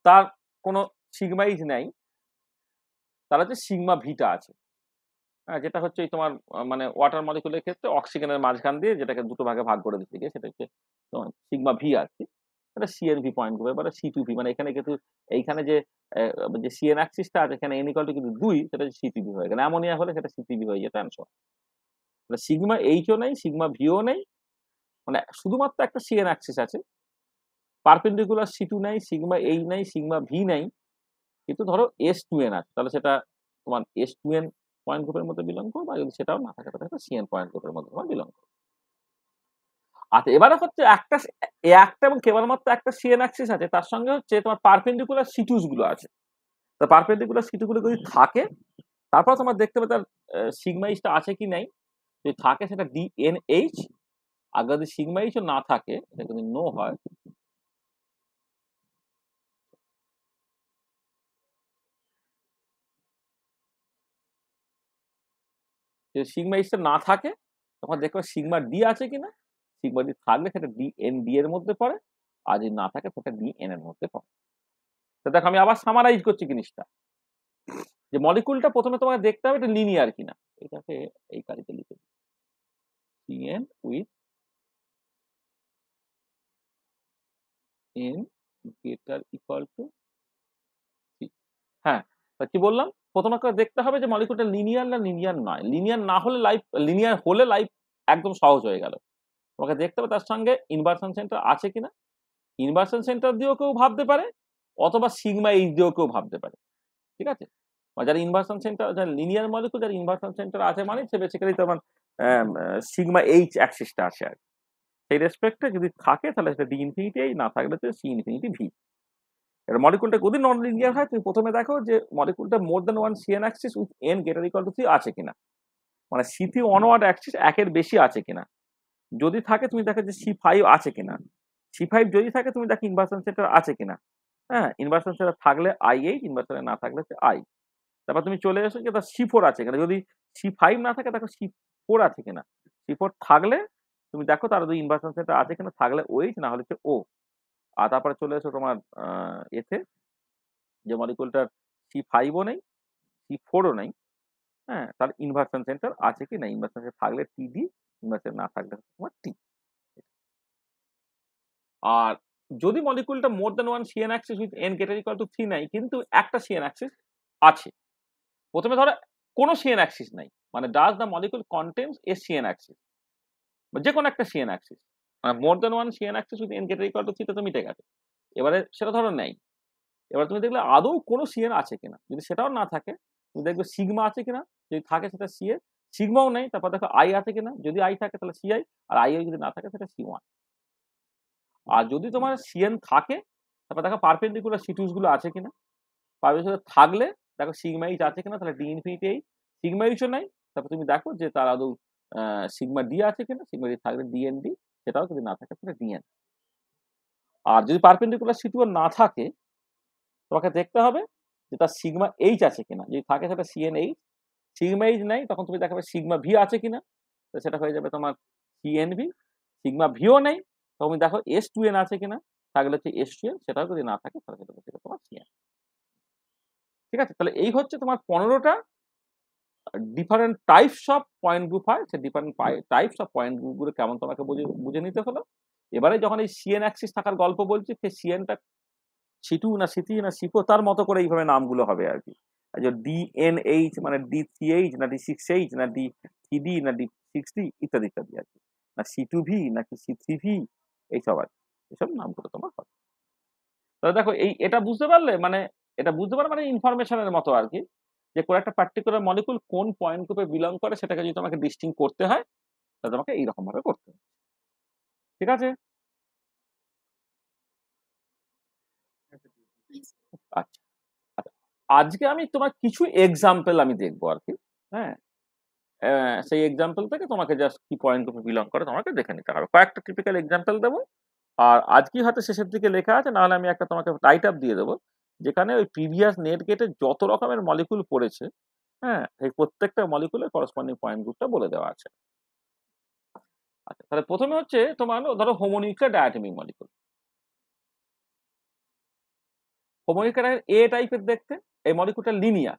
তার কোনো সিগমাইজ নেই তার হচ্ছে সিগমা ভিটা আছে হ্যাঁ যেটা হচ্ছে এই তোমার মানে ওয়াটার মলিকুলের ক্ষেত্রে অক্সিজেনের মাঝখান দিয়ে যেটাকে দুটো ভাগে ভাগ করে দিতে গিয়ে সেটা হচ্ছে তোমার সিগমা ভি আর কি এটা সিএনভি পয়েন্ট করবে এবার ভি মানে এখানে কিন্তু এইখানে যে যে সিএন অ্যাক্সিসটা আছে এখানে এনিকলটি কিন্তু দুই সেটা সিটিভি হয়ে গেল অ্যামোনিয়া হলে সেটা সিটিভি হয়ে যেত অ্যান্সার মানে সিগমা এইচও নেই সিগমা ভিও নেই মানে শুধুমাত্র একটা সিএন অ্যাক্সিস আছে পারপেন্ডিকুলার সি টু নাই সিগমা এই নাই সিগমা ভি নাই কিন্তু ধরো এস টু এন আছে তাহলে সেটা তোমার এস টু এন পয়েন্ট গ্রুপের মধ্যে বিলং করো বা যদি সেটাও না থাকে তাহলে সিএন পয়েন্ট গ্রুপের মধ্যে তোমার বিলং করো আচ্ছা এবারে হচ্ছে একটা একটা এবং কেবলমাত্র একটা সিএন অ্যাক্সিস আছে তার সঙ্গে হচ্ছে তোমার পারপেন্ডিকুলার সিটুস গুলো আছে তা পারপেন্ডিকুলার সিটুগুলো যদি থাকে তারপর তোমার দেখতে হবে তার সিগমাইজটা আছে কি নাই যদি থাকে সেটা ডিএনএইচ আর যদি সিগমা এইচও না থাকে এটা যদি নো হয় যদি সিগমা এইচটা না থাকে তখন দেখবে সিগমা ডি আছে কিনা সিগমা ডি থাকলে সেটা ডি এর মধ্যে পড়ে আর যদি না থাকে সেটা ডিএন এর মধ্যে পড়ে তো দেখো আমি আবার সামারাইজ করছি জিনিসটা যে মলিকুলটা প্রথমে তোমাকে দেখতে হবে এটা লিনিয়ার কিনা এটাকে এই কারিতে লিখে দিই Cn with n greater equal to c হ্যাঁ তা কি বললাম প্রথমে দেখতে হবে যে মলিকুলটা লিনিয়ার না লিনিয়ার নয় লিনিয়ার না হলে লাইফ লিনিয়ার হলে লাইফ একদম সহজ হয়ে গেল তোমাকে দেখতে হবে তার সঙ্গে ইনভার্সন সেন্টার আছে কিনা ইনভার্সন সেন্টার দিয়েও কেউ ভাবতে পারে অথবা সিগমা এইচ দিয়েও কেউ ভাবতে পারে ঠিক আছে যার ইনভার্সন সেন্টার যার লিনিয়ার মলিকুল যার ইনভার্সন সেন্টার আছে মানে সে বেসিক্যালি তোমার সিগমা এইচ অ্যাক্সিসটা আছে আর সেই রেসপেক্টে যদি থাকে তাহলে সেটা ডি ইনফিনিটি এই না থাকলে তো সি ইনফিনিটি ভি এর মলিকুলটা যদি নন লিনিয়ার হয় তুমি প্রথমে দেখো যে মলিকুলটা more than one C N axis with N greater equal to three আছে কিনা মানে সি থ্রি অনওয়ার্ড অ্যাক্সিস একের বেশি আছে কিনা যদি থাকে তুমি দেখো যে সি ফাইভ আছে কিনা সি ফাইভ যদি থাকে তুমি দেখো ইনভার্সন সেটার আছে কিনা হ্যাঁ ইনভার্সন সেটার থাকলে আই এইট ইনভার্সনে না থাকলে আই তারপর তুমি চলে এসো যে তার সি ফোর আছে কিনা যদি সি ফাইভ না থাকে দেখো সি ফোর আছে কিনা সি ফোর থাকলে তুমি দেখো তার দুই ইনভার্সন সেন্টার আছে কিনা থাকলে ওইচ না হলে হচ্ছে ও আর তারপরে চলে এসো তোমার এতে যে মলিকুলটার সি ফাইভও নেই সি ফোরও নেই হ্যাঁ তার ইনভার্সন সেন্টার আছে কি না ইনভার্সন সেন্টার থাকলে টি ডি ইনভার্সন না থাকলে তোমার টি আর যদি মলিকুলটা more than one CN axis with N greater equal to three নাই কিন্তু একটা সিএন অ্যাক্সিস আছে প্রথমে ধরো কোনো সিএন অ্যাক্সিস নাই মানে does the molecule contents a CN axis বা যে কোনো একটা সিএন অ্যাক্সিস মানে more than one CN axis with N greater equal to theta তো মিটে গেছে এবারে সেটা ধরো নেই এবার তুমি দেখলে আদৌ কোনো সিএন আছে কিনা যদি সেটাও না থাকে তুমি দেখবে সিগমা আছে কিনা যদি থাকে সেটা সিএ সিগমাও নেই তারপর দেখো আই আছে কিনা যদি আই থাকে তাহলে সিআই আর আই যদি না থাকে সেটা সি ওয়ান আর যদি তোমার সিএন থাকে তারপর দেখো পারপেন্ডিকুলার সিটিউসগুলো আছে কিনা পারপেন্ডিকুলার থাকলে দেখো সিগমা আছে কিনা তাহলে ডি ইনফিনিটি এই সিগমা নেই নাই তারপর তুমি দেখো যে তার আদৌ সিগমা ডি আছে কিনা সিগমা ডি থাকলে ডিএনডি সেটাও যদি না থাকে তাহলে ডিএন আর যদি পারপেন্ডিকুলার সিটুয়ার না থাকে তোমাকে দেখতে হবে যে তার সিগমা এইচ আছে কিনা যদি থাকে সেটা সিএন এইচ সিগমা এইচ নেই তখন তুমি দেখাবে সিগমা ভি আছে কিনা তো সেটা হয়ে যাবে তোমার সিএনভি সিগমা ভিও নেই তখন তুমি দেখো এস টু এন আছে কিনা থাকলে হচ্ছে এস টু এন সেটাও যদি না থাকে তাহলে সেটা তোমার সিএন ঠিক আছে তাহলে এই হচ্ছে তোমার পনেরোটা different types of point group হয় সে ডিফারেন্ট টাইপস অফ পয়েন্ট গ্রুপগুলো কেমন তোমাকে বুঝে বুঝে নিতে হলো এবারে যখন এই সিএন অ্যাক্সিস থাকার গল্প বলছি সে সিএনটা সিটু না সিটি না সিকো তার মতো করে এইভাবে নামগুলো হবে আর কি এন এইচ মানে ডি থ্রি এইচ না ডি সিক্স এইচ না ডি থ্রি ডি না ডি সিক্স ডি ইত্যাদি ইত্যাদি আর কি না সি টু ভি নাকি সি থ্রি ভি এইসব আর এসব নামগুলো তোমার হবে তাহলে দেখো এই এটা বুঝতে পারলে মানে এটা বুঝতে পারলে মানে ইনফরমেশনের মতো আর কি যে কোনো একটা পার্টিকুলার মলিকুল কোন পয়েন্ট গ্রুপে বিলং করে সেটাকে যদি তোমাকে ডিস্টিং করতে হয় তাহলে তোমাকে এইরকম ভাবে করতে হবে ঠিক আছে আচ্ছা আচ্ছা আজকে আমি তোমার কিছু এক্সাম্পল আমি দেখবো আর কি হ্যাঁ সেই এক্সাম্পল থেকে তোমাকে জাস্ট কি পয়েন্ট গ্রুপে বিলং করে তোমাকে দেখে নিতে হবে কয়েকটা টিপিক্যাল এক্সাম্পল দেবো আর আজকেই হয়তো শেষের দিকে লেখা আছে নাহলে আমি একটা তোমাকে টাইট আপ দিয়ে দেবো যেখানে ওই প্রিভিয়াস নেট গেটে যত রকমের মলিকুল পড়েছে হ্যাঁ সেই প্রত্যেকটা মলিকুলের করসপন্ডিং পয়েন্ট গ্রুপটা বলে দেওয়া আছে আচ্ছা তাহলে প্রথমে হচ্ছে তোমার ধরো হোমোনিউক্লিয়ার ডায়াটমিক মলিকুল হোমোনিউক্লিয়ার এ টাইপের দেখতে এই মলিকুলটা লিনিয়ার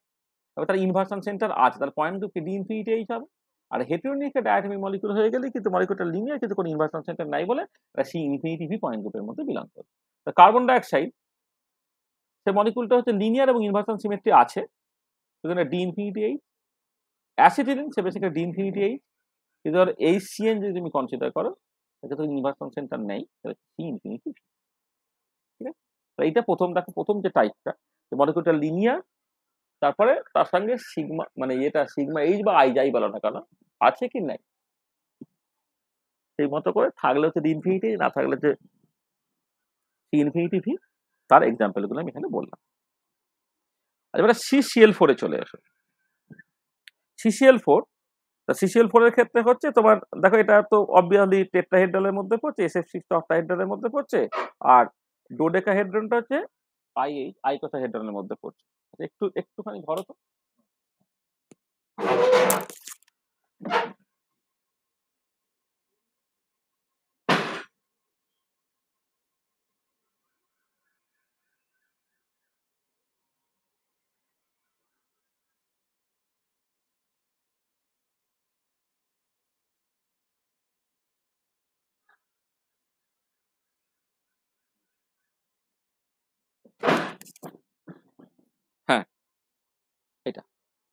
তবে তার ইনভার্সন সেন্টার আছে তার পয়েন্ট কি ডি ইনফিনিটি এইচ হবে আর হেটেরোনিউক্লিয়ার ডায়াটমিক মলিকুল হয়ে গেলে কিন্তু মলিকুলটা লিনিয়ার কিন্তু কোনো ইনভার্সন সেন্টার নাই বলে সি ইনফিনিটি ভি পয়েন্ট গ্রুপের মধ্যে বিলং করে কার্বন ডাইঅক্সাইড সেই মলিকুলটা হচ্ছে লিনিয়ার এবং ইনভার্সাল সিমেট্রি আছে সেখানে ডি ইনফিনিটি এইচ অ্যাসিটিলিন সে বেসিক্যালি ডি ইনফিনিটি এইচ ধর এই সিএন যদি তুমি কনসিডার করো তো ইনভার্সন সেন্টার নেই সি ইনফিনিটি ঠিক আছে তো এইটা প্রথম দেখো প্রথম যে টাইপটা যে মলিকুলটা লিনিয়ার তারপরে তার সঙ্গে সিগমা মানে এটা সিগমা এইচ বা আই যাই বলো না কেন আছে কি নাই সেই মতো করে থাকলে হচ্ছে ইনফিনিটি না থাকলে হচ্ছে সি ইনফিনিটি ভি তার এক্সাম্পলগুলো আমি এখানে বললাম আচ্ছা, এবারে সিসিএল ফোরে চলে আসো সিসিএল ফোর তা সিসিএল ফোরের ক্ষেত্রে হচ্ছে তোমার দেখো এটা তো অবভিয়াসলি টেট্রাহেড্রালের মধ্যে পড়ছে এস এফ সিক্স অক্টাহেড্রালের মধ্যে পড়ছে আর ডোডেকা হেড্রনটা হচ্ছে আই এই আইকোসাহেড্রনের মধ্যে পড়ছে আচ্ছা, একটু একটুখানি ধরো তো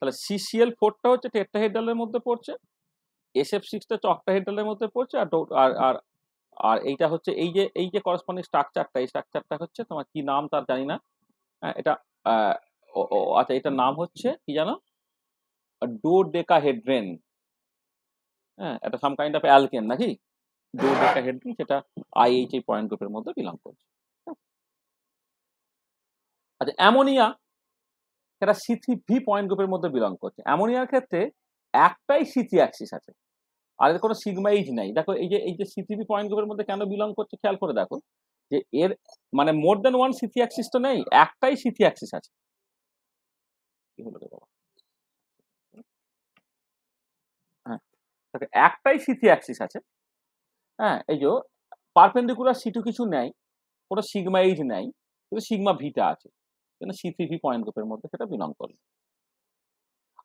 তাহলে সিসিএল ফোরটা হচ্ছে হেডালের মধ্যে পড়ছে এস এফ সিক্সটা চকটা হেডালের মধ্যে পড়ছে আর আর আর আর এইটা হচ্ছে এই যে এই যে করসপন্ডিং স্ট্রাকচারটা এই স্ট্রাকচারটা হচ্ছে তোমার কি নাম তার জানি না হ্যাঁ, এটা আচ্ছা এটার নাম হচ্ছে কি জানো ডোর ডেকা হেড্রেন হ্যাঁ এটা সাম কাইন্ড অফ অ্যালকেন নাকি ডো ডেকা হেড্রেন সেটা আইএইচআই পয়েন্ট গ্রুপের মধ্যে বিলং করছে আচ্ছা অ্যামোনিয়া সেটা সিথি ভি পয়েন্ট গ্রুপের মধ্যে বিলং করছে অ্যামোনিয়ার ক্ষেত্রে একটাই সিথি অ্যাক্সিস আছে আর এর কোনো সিগমা এইজ নাই দেখো এই যে এই যে সিথি ভি পয়েন্ট গ্রুপের মধ্যে কেন বিলং করছে খেয়াল করে দেখো যে এর মানে মোর দেন ওয়ান সিথি অ্যাক্সিস তো নেই একটাই সিথি অ্যাক্সিস আছে হ্যাঁ, একটাই সিথি অ্যাক্সিস আছে হ্যাঁ এই যে পারপেন্ডিকুলার সিটু কিছু নেই কোনো সিগমা এইজ নেই কিন্তু সিগমা ভিটা আছে কেন সি থ্রি পয়েন্ট গ্রুপের মধ্যে সেটা বিলং করে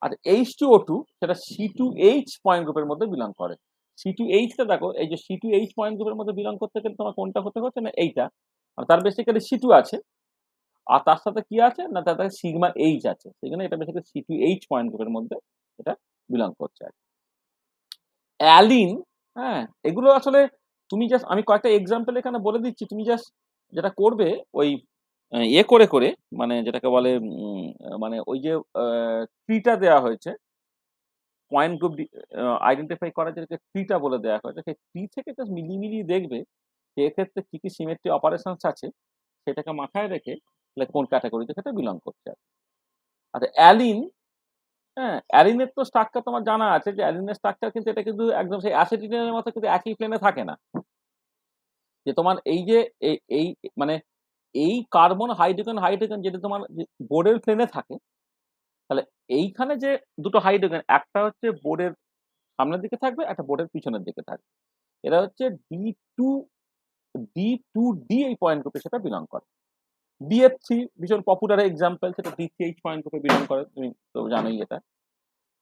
আর এইচ টু ও টু সেটা সি টু এইচ পয়েন্ট গ্রুপের মধ্যে বিলং করে সি টু এইচটা দেখো এই যে সি টু এইচ পয়েন্ট গ্রুপের মধ্যে বিলং করতে গেলে তোমার কোনটা হতে হচ্ছে না এইটা আর মানে তার বেসিক্যালি সি টু আছে আর তার সাথে কি আছে না তার সাথে সিগমা এইচ আছে সেখানে এটা basically C two H point গ্রুপের মধ্যে এটা বিলং করছে আর অ্যালিন হ্যাঁ এগুলো আসলে তুমি জাস্ট আমি কয়েকটা এক্সাম্পল এখানে বলে দিচ্ছি তুমি জাস্ট যেটা করবে ওই ইয়ে করে করে মানে যেটাকে বলে মানে ওই যে ট্রিটা দেওয়া হয়েছে পয়েন্ট গ্রুপ আইডেন্টিফাই করা যেটাকে ট্রিটা বলে দেওয়া হয়েছে সেই ট্রি থেকে জাস্ট মিলিয়ে মিলিয়ে দেখবে যে এক্ষেত্রে কী কী সিমেট্রি অপারেশনস আছে সেটাকে মাথায় রেখে তাহলে কোন ক্যাটাগরিতে সেটা বিলং করছে আর আচ্ছা অ্যালিন হ্যাঁ অ্যালিনের তো স্ট্রাকচার তোমার জানা আছে যে অ্যালিনের স্ট্রাকচার কিন্তু এটা কিন্তু একদম সেই অ্যাসিডিনের মতো কিন্তু একই প্লেনে থাকে না যে তোমার এই যে এই মানে এই কার্বন হাইড্রোজেন হাইড্রোজেন যেটা তোমার বোর্ডের প্লেনে থাকে তাহলে এইখানে যে দুটো হাইড্রোজেন একটা হচ্ছে বোর্ডের সামনের দিকে থাকবে একটা বোর্ডের পিছনের দিকে থাকবে এরা হচ্ছে D two D two D এই পয়েন্ট গ্রুপে সেটা বিলং করে ডি এফ থ্রি ভীষণ পপুলার এক্সাম্পল সেটা ডি থ্রি এইচ পয়েন্ট গ্রুপে বিলং করে তুমি তো জানোই এটা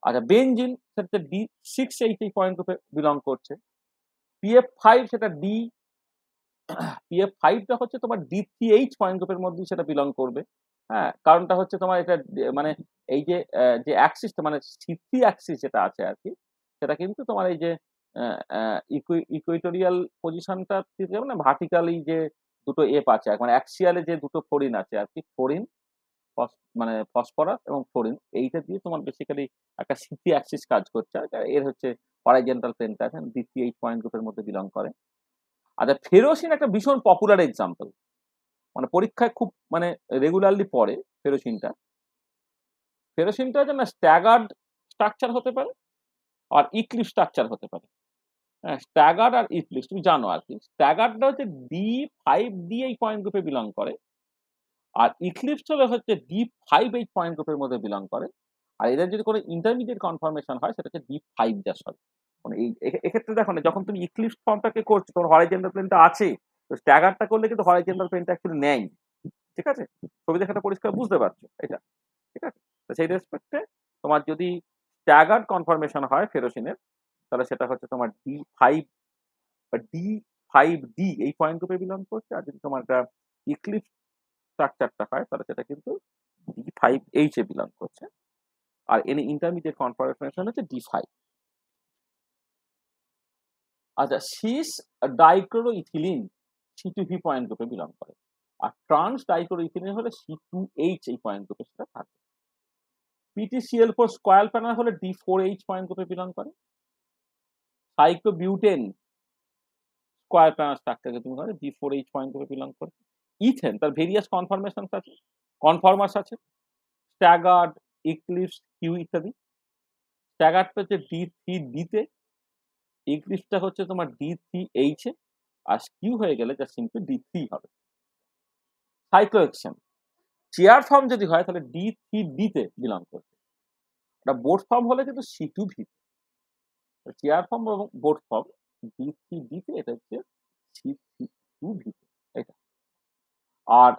আচ্ছা বেঞ্জিন সেটা ডি সিক্স এইচ এই পয়েন্ট গ্রুপে বিলং করছে পিএফ ফাইভ সেটা ডি পিএফ ইয়ে ফাইভটা হচ্ছে তোমার ডিটিএইচ পয়েন্ট গ্রুপের মধ্যে সেটা বিলং করবে হ্যাঁ কারণটা হচ্ছে তোমার এটা মানে এই যে যে অ্যাক্সিসটা মানে সিটি অ্যাক্সিস যেটা আছে আর কি সেটা কিন্তু তোমার এই যে ইকুইটোরিয়াল পজিশনটা মানে ভার্টিক্যালি যে দুটো এপ আছে মানে অ্যাক্সিয়ালে যে দুটো ফোরিন আছে আর কি ফোরিন মানে ফসফরাস এবং ফোরিন এইটা দিয়ে তোমার বেসিক্যালি একটা সিটি অ্যাক্সিস কাজ করছে আর এর হচ্ছে হরাইজেন্টাল প্লেনটা আছে দ্বিতীয় এইট পয়েন্ট গ্রুপের মধ্যে বিলং করে আচ্ছা ফেরোসিন একটা ভীষণ পপুলার এক্সাম্পল মানে পরীক্ষায় খুব মানে রেগুলারলি পড়ে ফেরোসিনটা ফেরোসিনটা যে না স্ট্যাগার্ড স্ট্রাকচার হতে পারে আর ইকলি স্ট্রাকচার হতে পারে হ্যাঁ স্ট্যাগার্ড আর ইকলিস তুমি জানো আর কি স্ট্যাগার্ডটা হচ্ছে ডি ফাইভ ডি এই পয়েন্ট গ্রুপে বিলং করে আর ইক্লিপস হলে হচ্ছে ডি ফাইভ এইট পয়েন্ট গ্রুপের মধ্যে বিলং করে আর এদের যদি কোনো ইন্টারমিডিয়েট কনফার্মেশন হয় সেটা হচ্ছে ডি ফাইভ যা হবে মানে এই এক্ষেত্রে দেখো না যখন তুমি ইক্লিপস ফর্মটাকে করছো তোমার হরাইজেন্ডাল প্লেনটা আছে তো স্ট্যাগারটা করলে কিন্তু হরাইজেন্ডাল প্লেনটা অ্যাকচুয়ালি নেই ঠিক আছে ছবি দেখাটা পরিষ্কার বুঝতে পারছো এটা ঠিক আছে তো সেই রেসপেক্টে তোমার যদি স্ট্যাগার কনফার্মেশন হয় ফেরোসিনের তাহলে সেটা হচ্ছে তোমার ডি ফাইভ বা ডি ফাইভ ডি এই পয়েন্ট গ্রুপে বিলং করছে আর যদি তোমার একটা ইক্লিপস স্ট্রাকচারটা হয় তাহলে সেটা কিন্তু ডি ফাইভ এইচে বিলং করছে আর এনে ইন্টারমিডিয়েট কনফার্মেশন হচ্ছে ডি ফাইভ আচ্ছা cis dichloro ethylene C two V point গ্রুপে বিলং করে আর ট্রান্স ডাইক্রো ইথিলিন হলে সি টু এইচ এই পয়েন্ট গ্রুপে সেটা থাকে পিটিসিএল ফোর স্কোয়াল প্যানাল হলে ডি ফোর এইচ পয়েন্ট গ্রুপে বিলং করে সাইক্লোবিউটেন স্কোয়াল প্যানাল স্ট্রাকচারকে তুমি ধরে ডি ফোর এইচ পয়েন্ট গ্রুপে বিলং করে ইথেন তার ভেরিয়াস কনফার্মেশন আছে কনফার্মার্স আছে স্ট্যাগার্ড ইক্লিপস কিউ ইত্যাদি স্ট্যাগার্ডটা হচ্ছে ডি থ্রি ডিতে ইংলিশটা হচ্ছে তোমার ডি থ্রি এইচ এ আর কিউ হয়ে গেলে যা সিম্পলি ডি থ্রি হবে সাইক্লোএকশন চেয়ার ফর্ম যদি হয় তাহলে ডি থ্রি বিতে বিলং করবে এটা বোর্ড ফর্ম হলে কিন্তু C two V chair form এবং বোর্ড ফর্ম ডি থ্রি বিতে এটা হচ্ছে সি থ্রি টু ভিতে এটা আর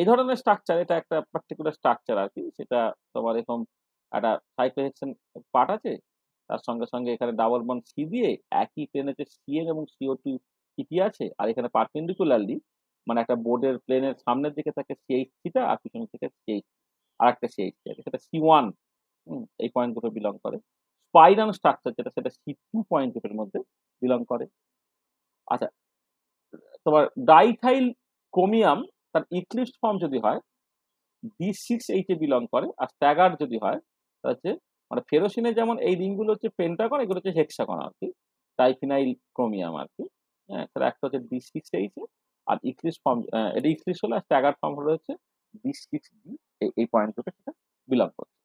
এই ধরনের স্ট্রাকচার এটা একটা পার্টিকুলার স্ট্রাকচার আর কি সেটা তোমার এরকম একটা সাইক্লোহেকশন পার্ট আছে তার সঙ্গে সঙ্গে এখানে ডাবল বন সি দিয়ে একই প্লেনেতে সিএন এবং সিও টু সিটি আছে আর এখানে পারপেন্ডিকুলারলি মানে একটা বোর্ডের প্লেনের সামনের দিকে থাকে সিএইচ থিটা আর পিছনের দিকে সিএইচ আর একটা সিএইচ থিটা সেটা সি ওয়ান এই পয়েন্ট গ্রুপে বিলং করে স্পাইরাল স্ট্রাকচার যেটা সেটা সি টু পয়েন্ট গ্রুপের মধ্যে বিলং করে আচ্ছা তোমার ডাইথাইল ক্রোমিয়াম তার ইক্লিপস ফর্ম যদি হয় ডি সিক্স এইটে বিলং করে আর স্ট্যাগার যদি হয় তাহলে হচ্ছে মানে ফেরোসিনে যেমন এই রিংগুলো হচ্ছে পেন্টাগন এগুলো হচ্ছে হেক্সাগন আর কি টাইফিনাইল ক্রোমিয়াম আর কি হ্যাঁ তাহলে একটা হচ্ছে ডি সিক্স এইচে আর ইক্রিস ফর্ম এটা ইক্রিস হলো আর স্ট্যাগার ফর্ম হলো হচ্ছে ডি সিক্স ডি এই পয়েন্ট দুটো সেটা বিলং করছে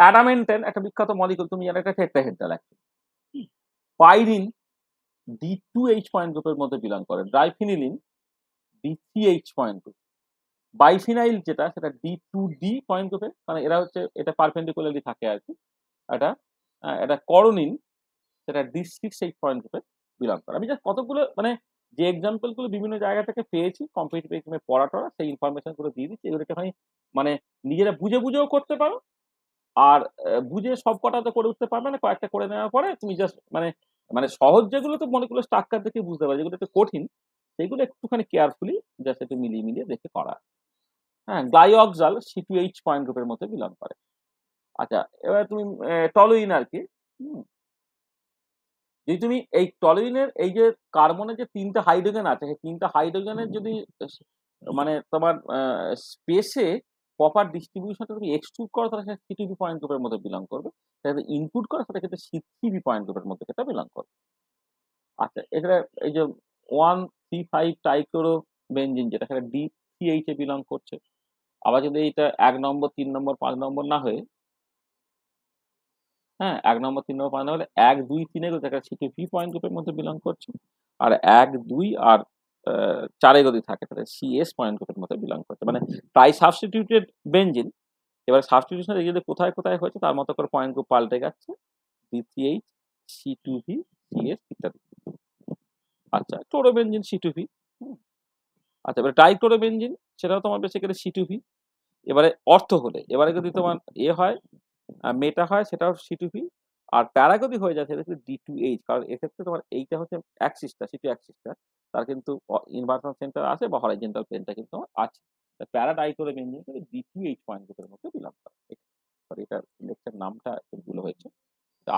অ্যাডামেন্টেন একটা বিখ্যাত মলিকুল তুমি জানো এটা tetrahedral actually pyrene D two H point গ্রুপের মধ্যে বিলং করে triphenylene D three H point group biphenyl যেটা সেটা ডি টু ডি পয়েন্ট গ্রুপে মানে এরা হচ্ছে এটা পারপেন্ডিকুলারলি থাকে আর কি এটা এটা করোনিন সেটা ডি সিক্স এইট পয়েন্ট গ্রুপে বিলং করে আমি জাস্ট কতগুলো মানে যে এক্সাম্পলগুলো বিভিন্ন জায়গা থেকে পেয়েছি কম্পিটিটিভ এক্সামে পড়া টড়া সেই ইনফরমেশনগুলো দিয়ে দিচ্ছি এগুলো একটুখানি মানে নিজেরা বুঝে বুঝেও করতে পারো আর বুঝে সব কটা তো করে উঠতে পারবে না কয়েকটা করে নেওয়ার পরে তুমি জাস্ট মানে মানে সহজ যেগুলো তো মনেগুলো স্ট্রাকচার দেখে বুঝতে পারো যেগুলো একটু কঠিন সেগুলো একটুখানি কেয়ারফুলি জাস্ট একটু মিলিয়ে মিলিয়ে দেখে করা হ্যাঁ গ্লাইঅক্সাল সিপিএইচ পয়েন্ট গ্রুপের মধ্যে বিলং করে আচ্ছা এবার তুমি টলোইন আর কি যদি তুমি এই টলোইনের এই যে কার্বনের যে তিনটা হাইড্রোজেন আছে সেই তিনটা হাইড্রোজেনের যদি মানে তোমার স্পেসে প্রপার ডিস্ট্রিবিউশনটা তুমি এক্সক্লুড করো তাহলে সেটা সিটিভি পয়েন্ট গ্রুপের মধ্যে বিলং করবে সেটা ইনপুট করো সেটা ক্ষেত্রে সিটিবি পয়েন্ট গ্রুপের মধ্যে সেটা বিলং করবে আচ্ছা এখানে এই যে one three five trichloro benzene যেটা সেটা ডি থ্রি এ বিলং করছে আবার যদি এইটা এক নম্বর তিন নম্বর পাঁচ নম্বর না হয়ে হ্যাঁ এক নম্বর তিন নম্বর পাঁচ নম্বর এক দুই তিনের এগুলো থাকে সেটি ভি পয়েন্ট গ্রুপের মধ্যে বিলং করছে আর এক দুই আর চারে যদি থাকে তাহলে সি এস পয়েন্ট গ্রুপের মধ্যে বিলং করছে মানে প্রায় সাবস্টিটিউটেড বেঞ্জিন এবার সাবস্টিটিউশন যদি কোথায় কোথায় হয়েছে তার মতো করে পয়েন্ট গ্রুপ পাল্টে যাচ্ছে D C H C two V CS ইত্যাদি আচ্ছা chloro benzene C two V আচ্ছা এবারে ডাইক্লোরোবেনজিন সেটাও তোমার বেসিক্যালি সি টু ভি এবারে অর্থ হলে এবারে যদি তোমার এ হয় মেটা হয় সেটাও সি টু ভি আর প্যারা যদি হয়ে যায় সেটা ডি টু এইচ কারণ এক্ষেত্রে তোমার এইটা হচ্ছে অ্যাক্সিসটা সি টু অ্যাক্সিসটা তার কিন্তু ইনভার্সন সেন্টার আছে বা হরাইজেন্টাল প্লেনটা কিন্তু আছে প্যারা ডাইক্লোরোবেনজিন কিন্তু ডি টু এইচ পয়েন্ট গ্রুপের মধ্যে দিলাম করে সরি এটা লেকচার নামটা একটু ভুল হয়েছে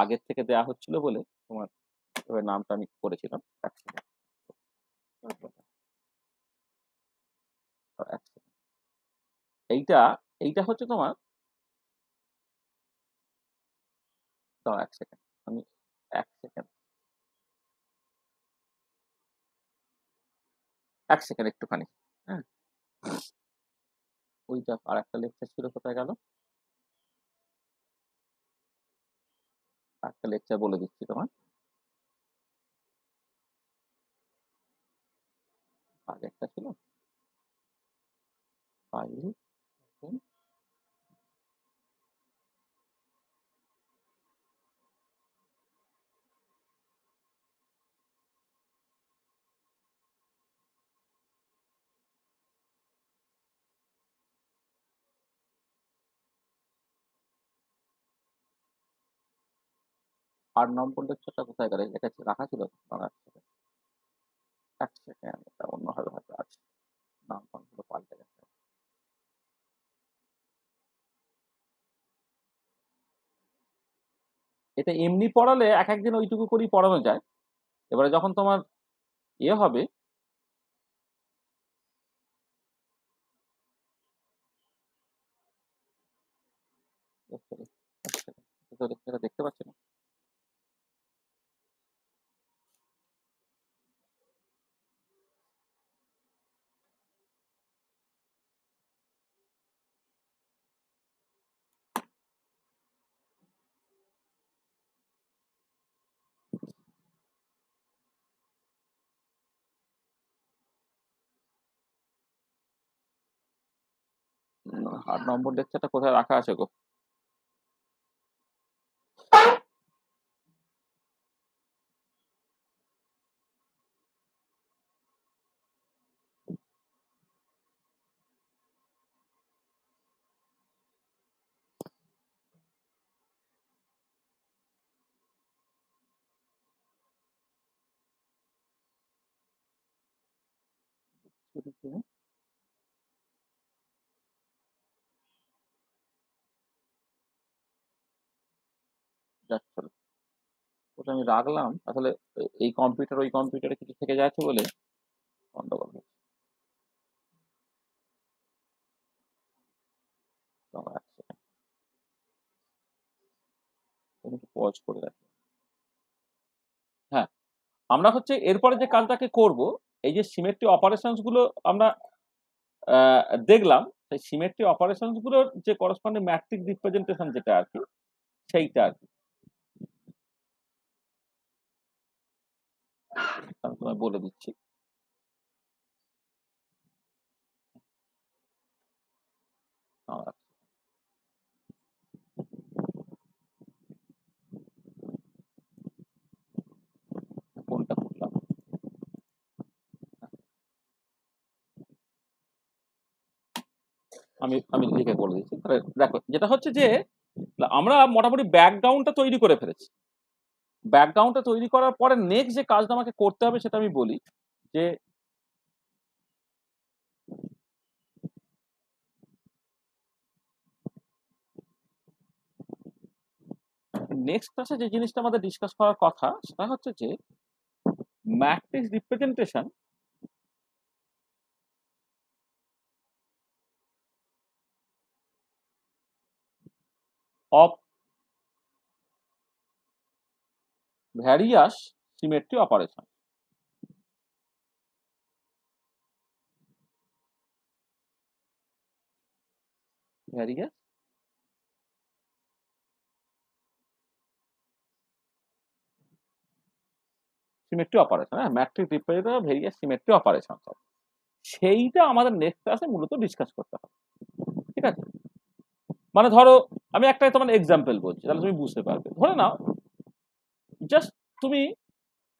আগের থেকে দেওয়া হচ্ছিল বলে তোমার নামটা আমি করেছিলাম অ্যাক্সিডেন্ট আচ্ছা। এইটা এইটা হচ্ছে তোমার দাও এক সেকেন্ড আমি এক সেকেন্ড এক সেকেন্ড একটুখানি হ্যাঁ ওইটা আর একটা লেকচার ছিল কোথায় গেল একটা লেকচার বলে দিচ্ছি তোমার আগেরটা ছিল 파일 আর নং পনটা ছটা কোথায় করে এটা রাখা ছিল রাখা আছে 100 কে এমনটা অন্য হয়ে যাচ্ছে নং পন পুরো পাইতে গেছে এটা এমনি পড়ালে এক একদিন ওইটুকু করেই পড়ানো যায় এবারে যখন তোমার ইয়ে হবে আট নম্বর লেকচারটা কোথায় রাখা আছে গো যাচ্ছে ওটা আমি রাখলাম আসলে এই কম্পিউটার ওই কম্পিউটারে কিছু থেকে যাচ্ছে বলে গন্ডগোল করে রাখি হ্যাঁ আমরা হচ্ছে এরপরে যে কাজটাকে করব এই যে সিমেট্রি গুলো আমরা দেখলাম সেই সিমেট্রি গুলোর যে করসপন্ডিং ম্যাট্রিক রিপ্রেজেন্টেশন যেটা আর কি সেইটা আর কি আমি তোমায় বলে দিচ্ছি কোনটা করলাম আমি আমি লিখে বলে দিচ্ছি তাহলে দেখো যেটা হচ্ছে যে আমরা মোটামুটি ব্যাকগ্রাউন্ডটা তৈরি করে ফেলেছি ব্যাকগ্রাউন্ডটা তৈরি করার পরে নেক্সট যে কাজটা আমাকে করতে হবে সেটা আমি বলি যে নেক্সট ক্লাসে যে জিনিসটা আমাদের ডিসকাস করার কথা সেটা হচ্ছে যে matrix representation of various symmetry operation various operation হ্যাঁ অপারেশন সব সেইটা আমাদের নেক্সট ক্লাসে মূলত ডিসকাস করতে হবে ঠিক আছে মানে ধরো আমি একটা তোমার এক্সাম্পল বলছি তাহলে তুমি বুঝতে পারবে ধরে নাও জাস্ট তুমি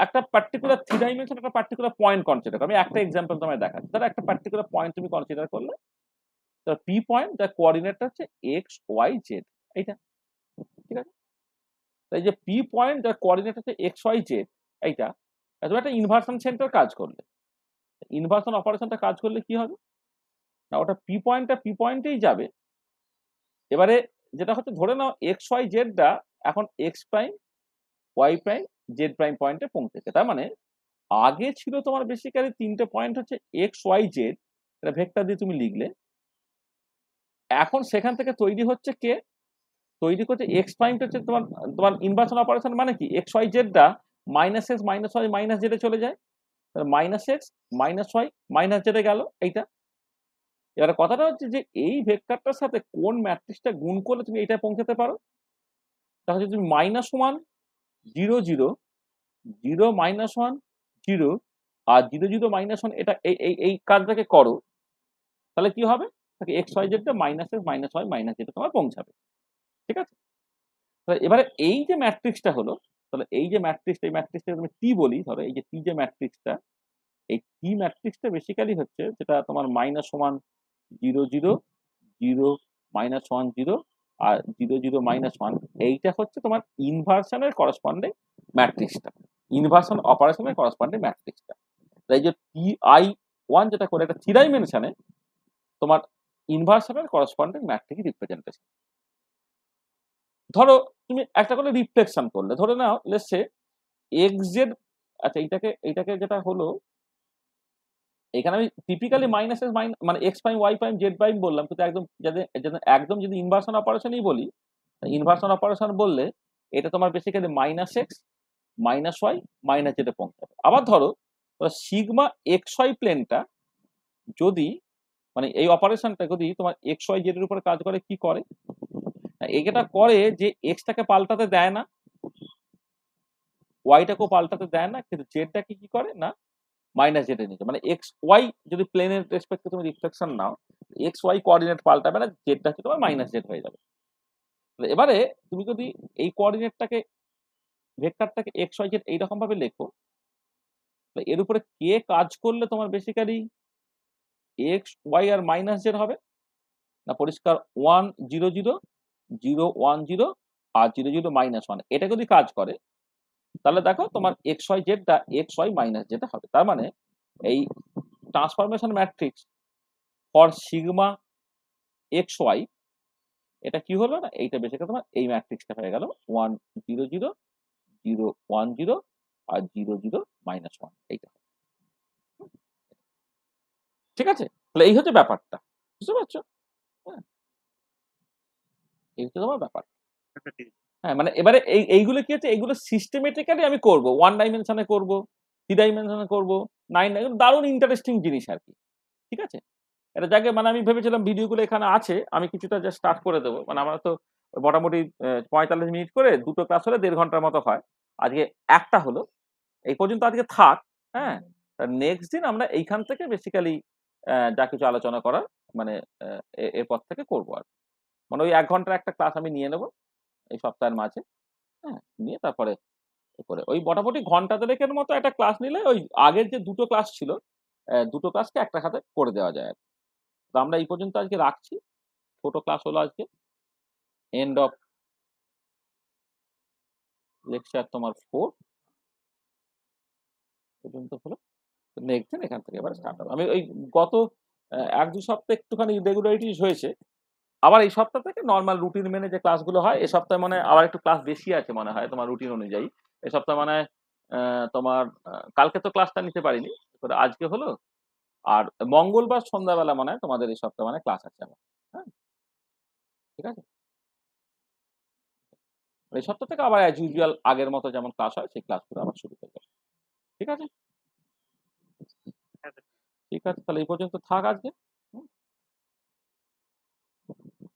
একটা পার্টিকুলার থ্রি ডাইমেনশন একটা পার্টিকুলার পয়েন্ট কনসিডার করো আমি একটা এক্সাম্পল তোমায় দেখাচ্ছি ধরো একটা পার্টিকুলার পয়েন্ট তুমি কনসিডার করলে তো পি পয়েন্ট তার কোঅর্ডিনেটটা হচ্ছে এক্স ওয়াই জেড এইটা ঠিক আছে তাই যে পি পয়েন্ট তার কোঅর্ডিনেট হচ্ছে এক্স ওয়াই জেড এইটা তুমি একটা ইনভার্সন সেন্টার কাজ করলে ইনভার্সন অপারেশনটা কাজ করলে কি হবে না ওটা পি পয়েন্টটা পি পয়েন্টেই যাবে এবারে যেটা হচ্ছে ধরে নাও এক্স ওয়াই জেডটা এখন X prime Y prime Z prime পয়েন্টে পৌঁছেছে তার মানে আগে ছিল তোমার বেসিক্যালি তিনটে পয়েন্ট হচ্ছে এক্স ওয়াই জেড এটা ভেক্টর দিয়ে তুমি লিখলে এখন সেখান থেকে তৈরি হচ্ছে কে তৈরি করছে এক্স পয়েন্ট হচ্ছে তোমার তোমার ইনভার্সন অপারেশন মানে কি এক্স ওয়াই জেডটা minus X minus Y minus জেডে চলে যায় minus X minus Y minus জেডে গেল এইটা এবার কথাটা হচ্ছে যে এই ভেক্টরটার সাথে কোন ম্যাট্রিক্সটা গুণ করলে তুমি এটা পৌঁছাতে পারো তাহলে যদি minus one zero zero zero minus one zero আর জিরো জিরো মাইনাস ওয়ান এটা এই এই কাজটাকে করো তাহলে কি হবে তাকে এক্স ওয়াই জেডটা minus X minus Y minus Z তোমার পৌঁছাবে ঠিক আছে তাহলে এবারে এই যে ম্যাট্রিক্সটা হলো তাহলে এই যে ম্যাট্রিক্সটা এই ম্যাট্রিক্সটা তুমি টি বলি ধরো এই যে টি যে ম্যাট্রিক্সটা এই টি ম্যাট্রিক্সটা বেসিক্যালি হচ্ছে যেটা তোমার minus one zero zero zero minus one zero আর জিরো জিরো মাইনাস ওয়ান এইটা হচ্ছে তোমার ইনভার্সনের করসপন্ডিং ম্যাট্রিক্সটা ইনভার্সন অপারেশনের করসপন্ডিং ম্যাট্রিক্সটা তাই যে টি আই ওয়ান যেটা করে একটা থ্রি ডাইমেনশনে তোমার ইনভার্সনের করসপন্ডিং ম্যাট্রিক্স রিপ্রেজেন্টেশন ধরো তুমি একটা করে রিফ্লেকশন করলে ধরে নাও লেসে এক্স জেড আচ্ছা এইটাকে এইটাকে যেটা হলো এখানে আমি টিপিক্যালি মাইনাস এস মাইন মানে X prime Y prime Z prime বললাম কিন্তু একদম একদম যদি ইনভার্সন অপারেশনই বলি ইনভার্সন মানে অপারেশন বললে এটা তোমার basically minus X minus Y minus জেডে পৌঁছাবে আবার ধরো সিগমা এক্স ওয়াই প্লেনটা যদি মানে এই অপারেশনটা যদি তোমার এক্স ওয়াই জেডের উপরে কাজ করে কি করে এটা করে যে এক্সটাকে পাল্টাতে দেয় না ওয়াইটাকেও পাল্টাতে দেয় না কিন্তু জেডটাকে কি করে না মাইনাস যেটা নিচ্ছে মানে এক্স ওয়াই যদি প্লেনের রেসপেক্টে তুমি রিফ্লেকশন নাও এক্স ওয়াই কোঅর্ডিনেট পাল্টাবে না জেডটা হচ্ছে তোমার মাইনাস জেট হয়ে যাবে এবারে তুমি যদি এই কোঅর্ডিনেটটাকে ভেক্টরটাকে এক্স ওয়াই জেড এইরকম ভাবে লেখো এর উপরে কে কাজ করলে তোমার বেসিক্যালি এক্স ওয়াই আর মাইনাস জেড হবে না পরিষ্কার one zero zero zero one zero আর জিরো জিরো মাইনাস ওয়ান এটা যদি কাজ করে তাহলে দেখো তোমার এক্স ওয়াই জেডটা এক্স ওয়াই মাইনাস যেটা হবে তার মানে এই transformation matrix for sigma X Y এটা কি হলো না এইটা বেশি তোমার এই ম্যাট্রিক্সটা হয়ে গেল one zero zero zero one zero আর জিরো জিরো মাইনাস ওয়ান এইটা ঠিক আছে তাহলে এই হচ্ছে ব্যাপারটা বুঝতে পারছো হ্যাঁ এই হচ্ছে তোমার ব্যাপার আচ্ছা, হ্যাঁ মানে এবারে এই এইগুলো কি হচ্ছে এইগুলো সিস্টেমেটিক্যালি আমি করব ওয়ান ডাইমেনশনে করব থ্রি ডাইমেনশনে করব নাইন ডাইমেন দারুণ ইন্টারেস্টিং জিনিস আর কি ঠিক আছে এটা যাকে মানে আমি ভেবেছিলাম ভিডিওগুলো এখানে আছে আমি কিছুটা জাস্ট স্টার্ট করে দেবো মানে আমার তো মোটামুটি পঁয়তাল্লিশ মিনিট করে দুটো ক্লাস হলে দেড় ঘন্টার মতো হয় আজকে একটা হলো এই পর্যন্ত আজকে থাক হ্যাঁ নেক্সট দিন আমরা এইখান থেকে বেসিক্যালি যা কিছু আলোচনা করার মানে এরপর থেকে করবো আর মানে ওই এক ঘন্টার একটা ক্লাস আমি নিয়ে নেবো এই সপ্তাহের মাঝে হ্যাঁ নিয়ে তারপরে করে ওই মোটামুটি ঘন্টা দেড়েকের মতো একটা ক্লাস নিলে ওই আগের যে দুটো ক্লাস ছিল দুটো ক্লাসকে একটা খাতে করে দেওয়া যায় তো আমরা এই পর্যন্ত আজকে রাখছি ছোট ক্লাস হলো আজকে এন্ড অফ লেকচার তোমার ফোর পর্যন্ত হলো নেক্সট দিন এখান থেকে এবার স্টার্ট হবে আমি ওই গত এক দু সপ্তাহ একটুখানি রেগুলারিটিস হয়েছে আবার এই সপ্তাহ থেকে নর্মাল রুটিন মেনে যে ক্লাসগুলো হয় এই সপ্তাহে মানে আবার একটু ক্লাস বেশি আছে মনে হয় তোমার রুটিন অনুযায়ী এই সপ্তাহে মানে তোমার কালকে তো ক্লাসটা নিতে পারিনি আজকে হলো আর মঙ্গলবার সন্ধ্যাবেলা মানে তোমাদের এই সপ্তাহে মানে ক্লাস আছে আমার হ্যাঁ ঠিক আছে এই সপ্তাহ থেকে আবার অ্যাজ ইউজুয়াল আগের মতো যেমন ক্লাস হয় সেই ক্লাসগুলো আবার শুরু হয়ে যাবে ঠিক আছে হ্যাঁ। ঠিক আছে তাহলে এই পর্যন্ত থাক আজকে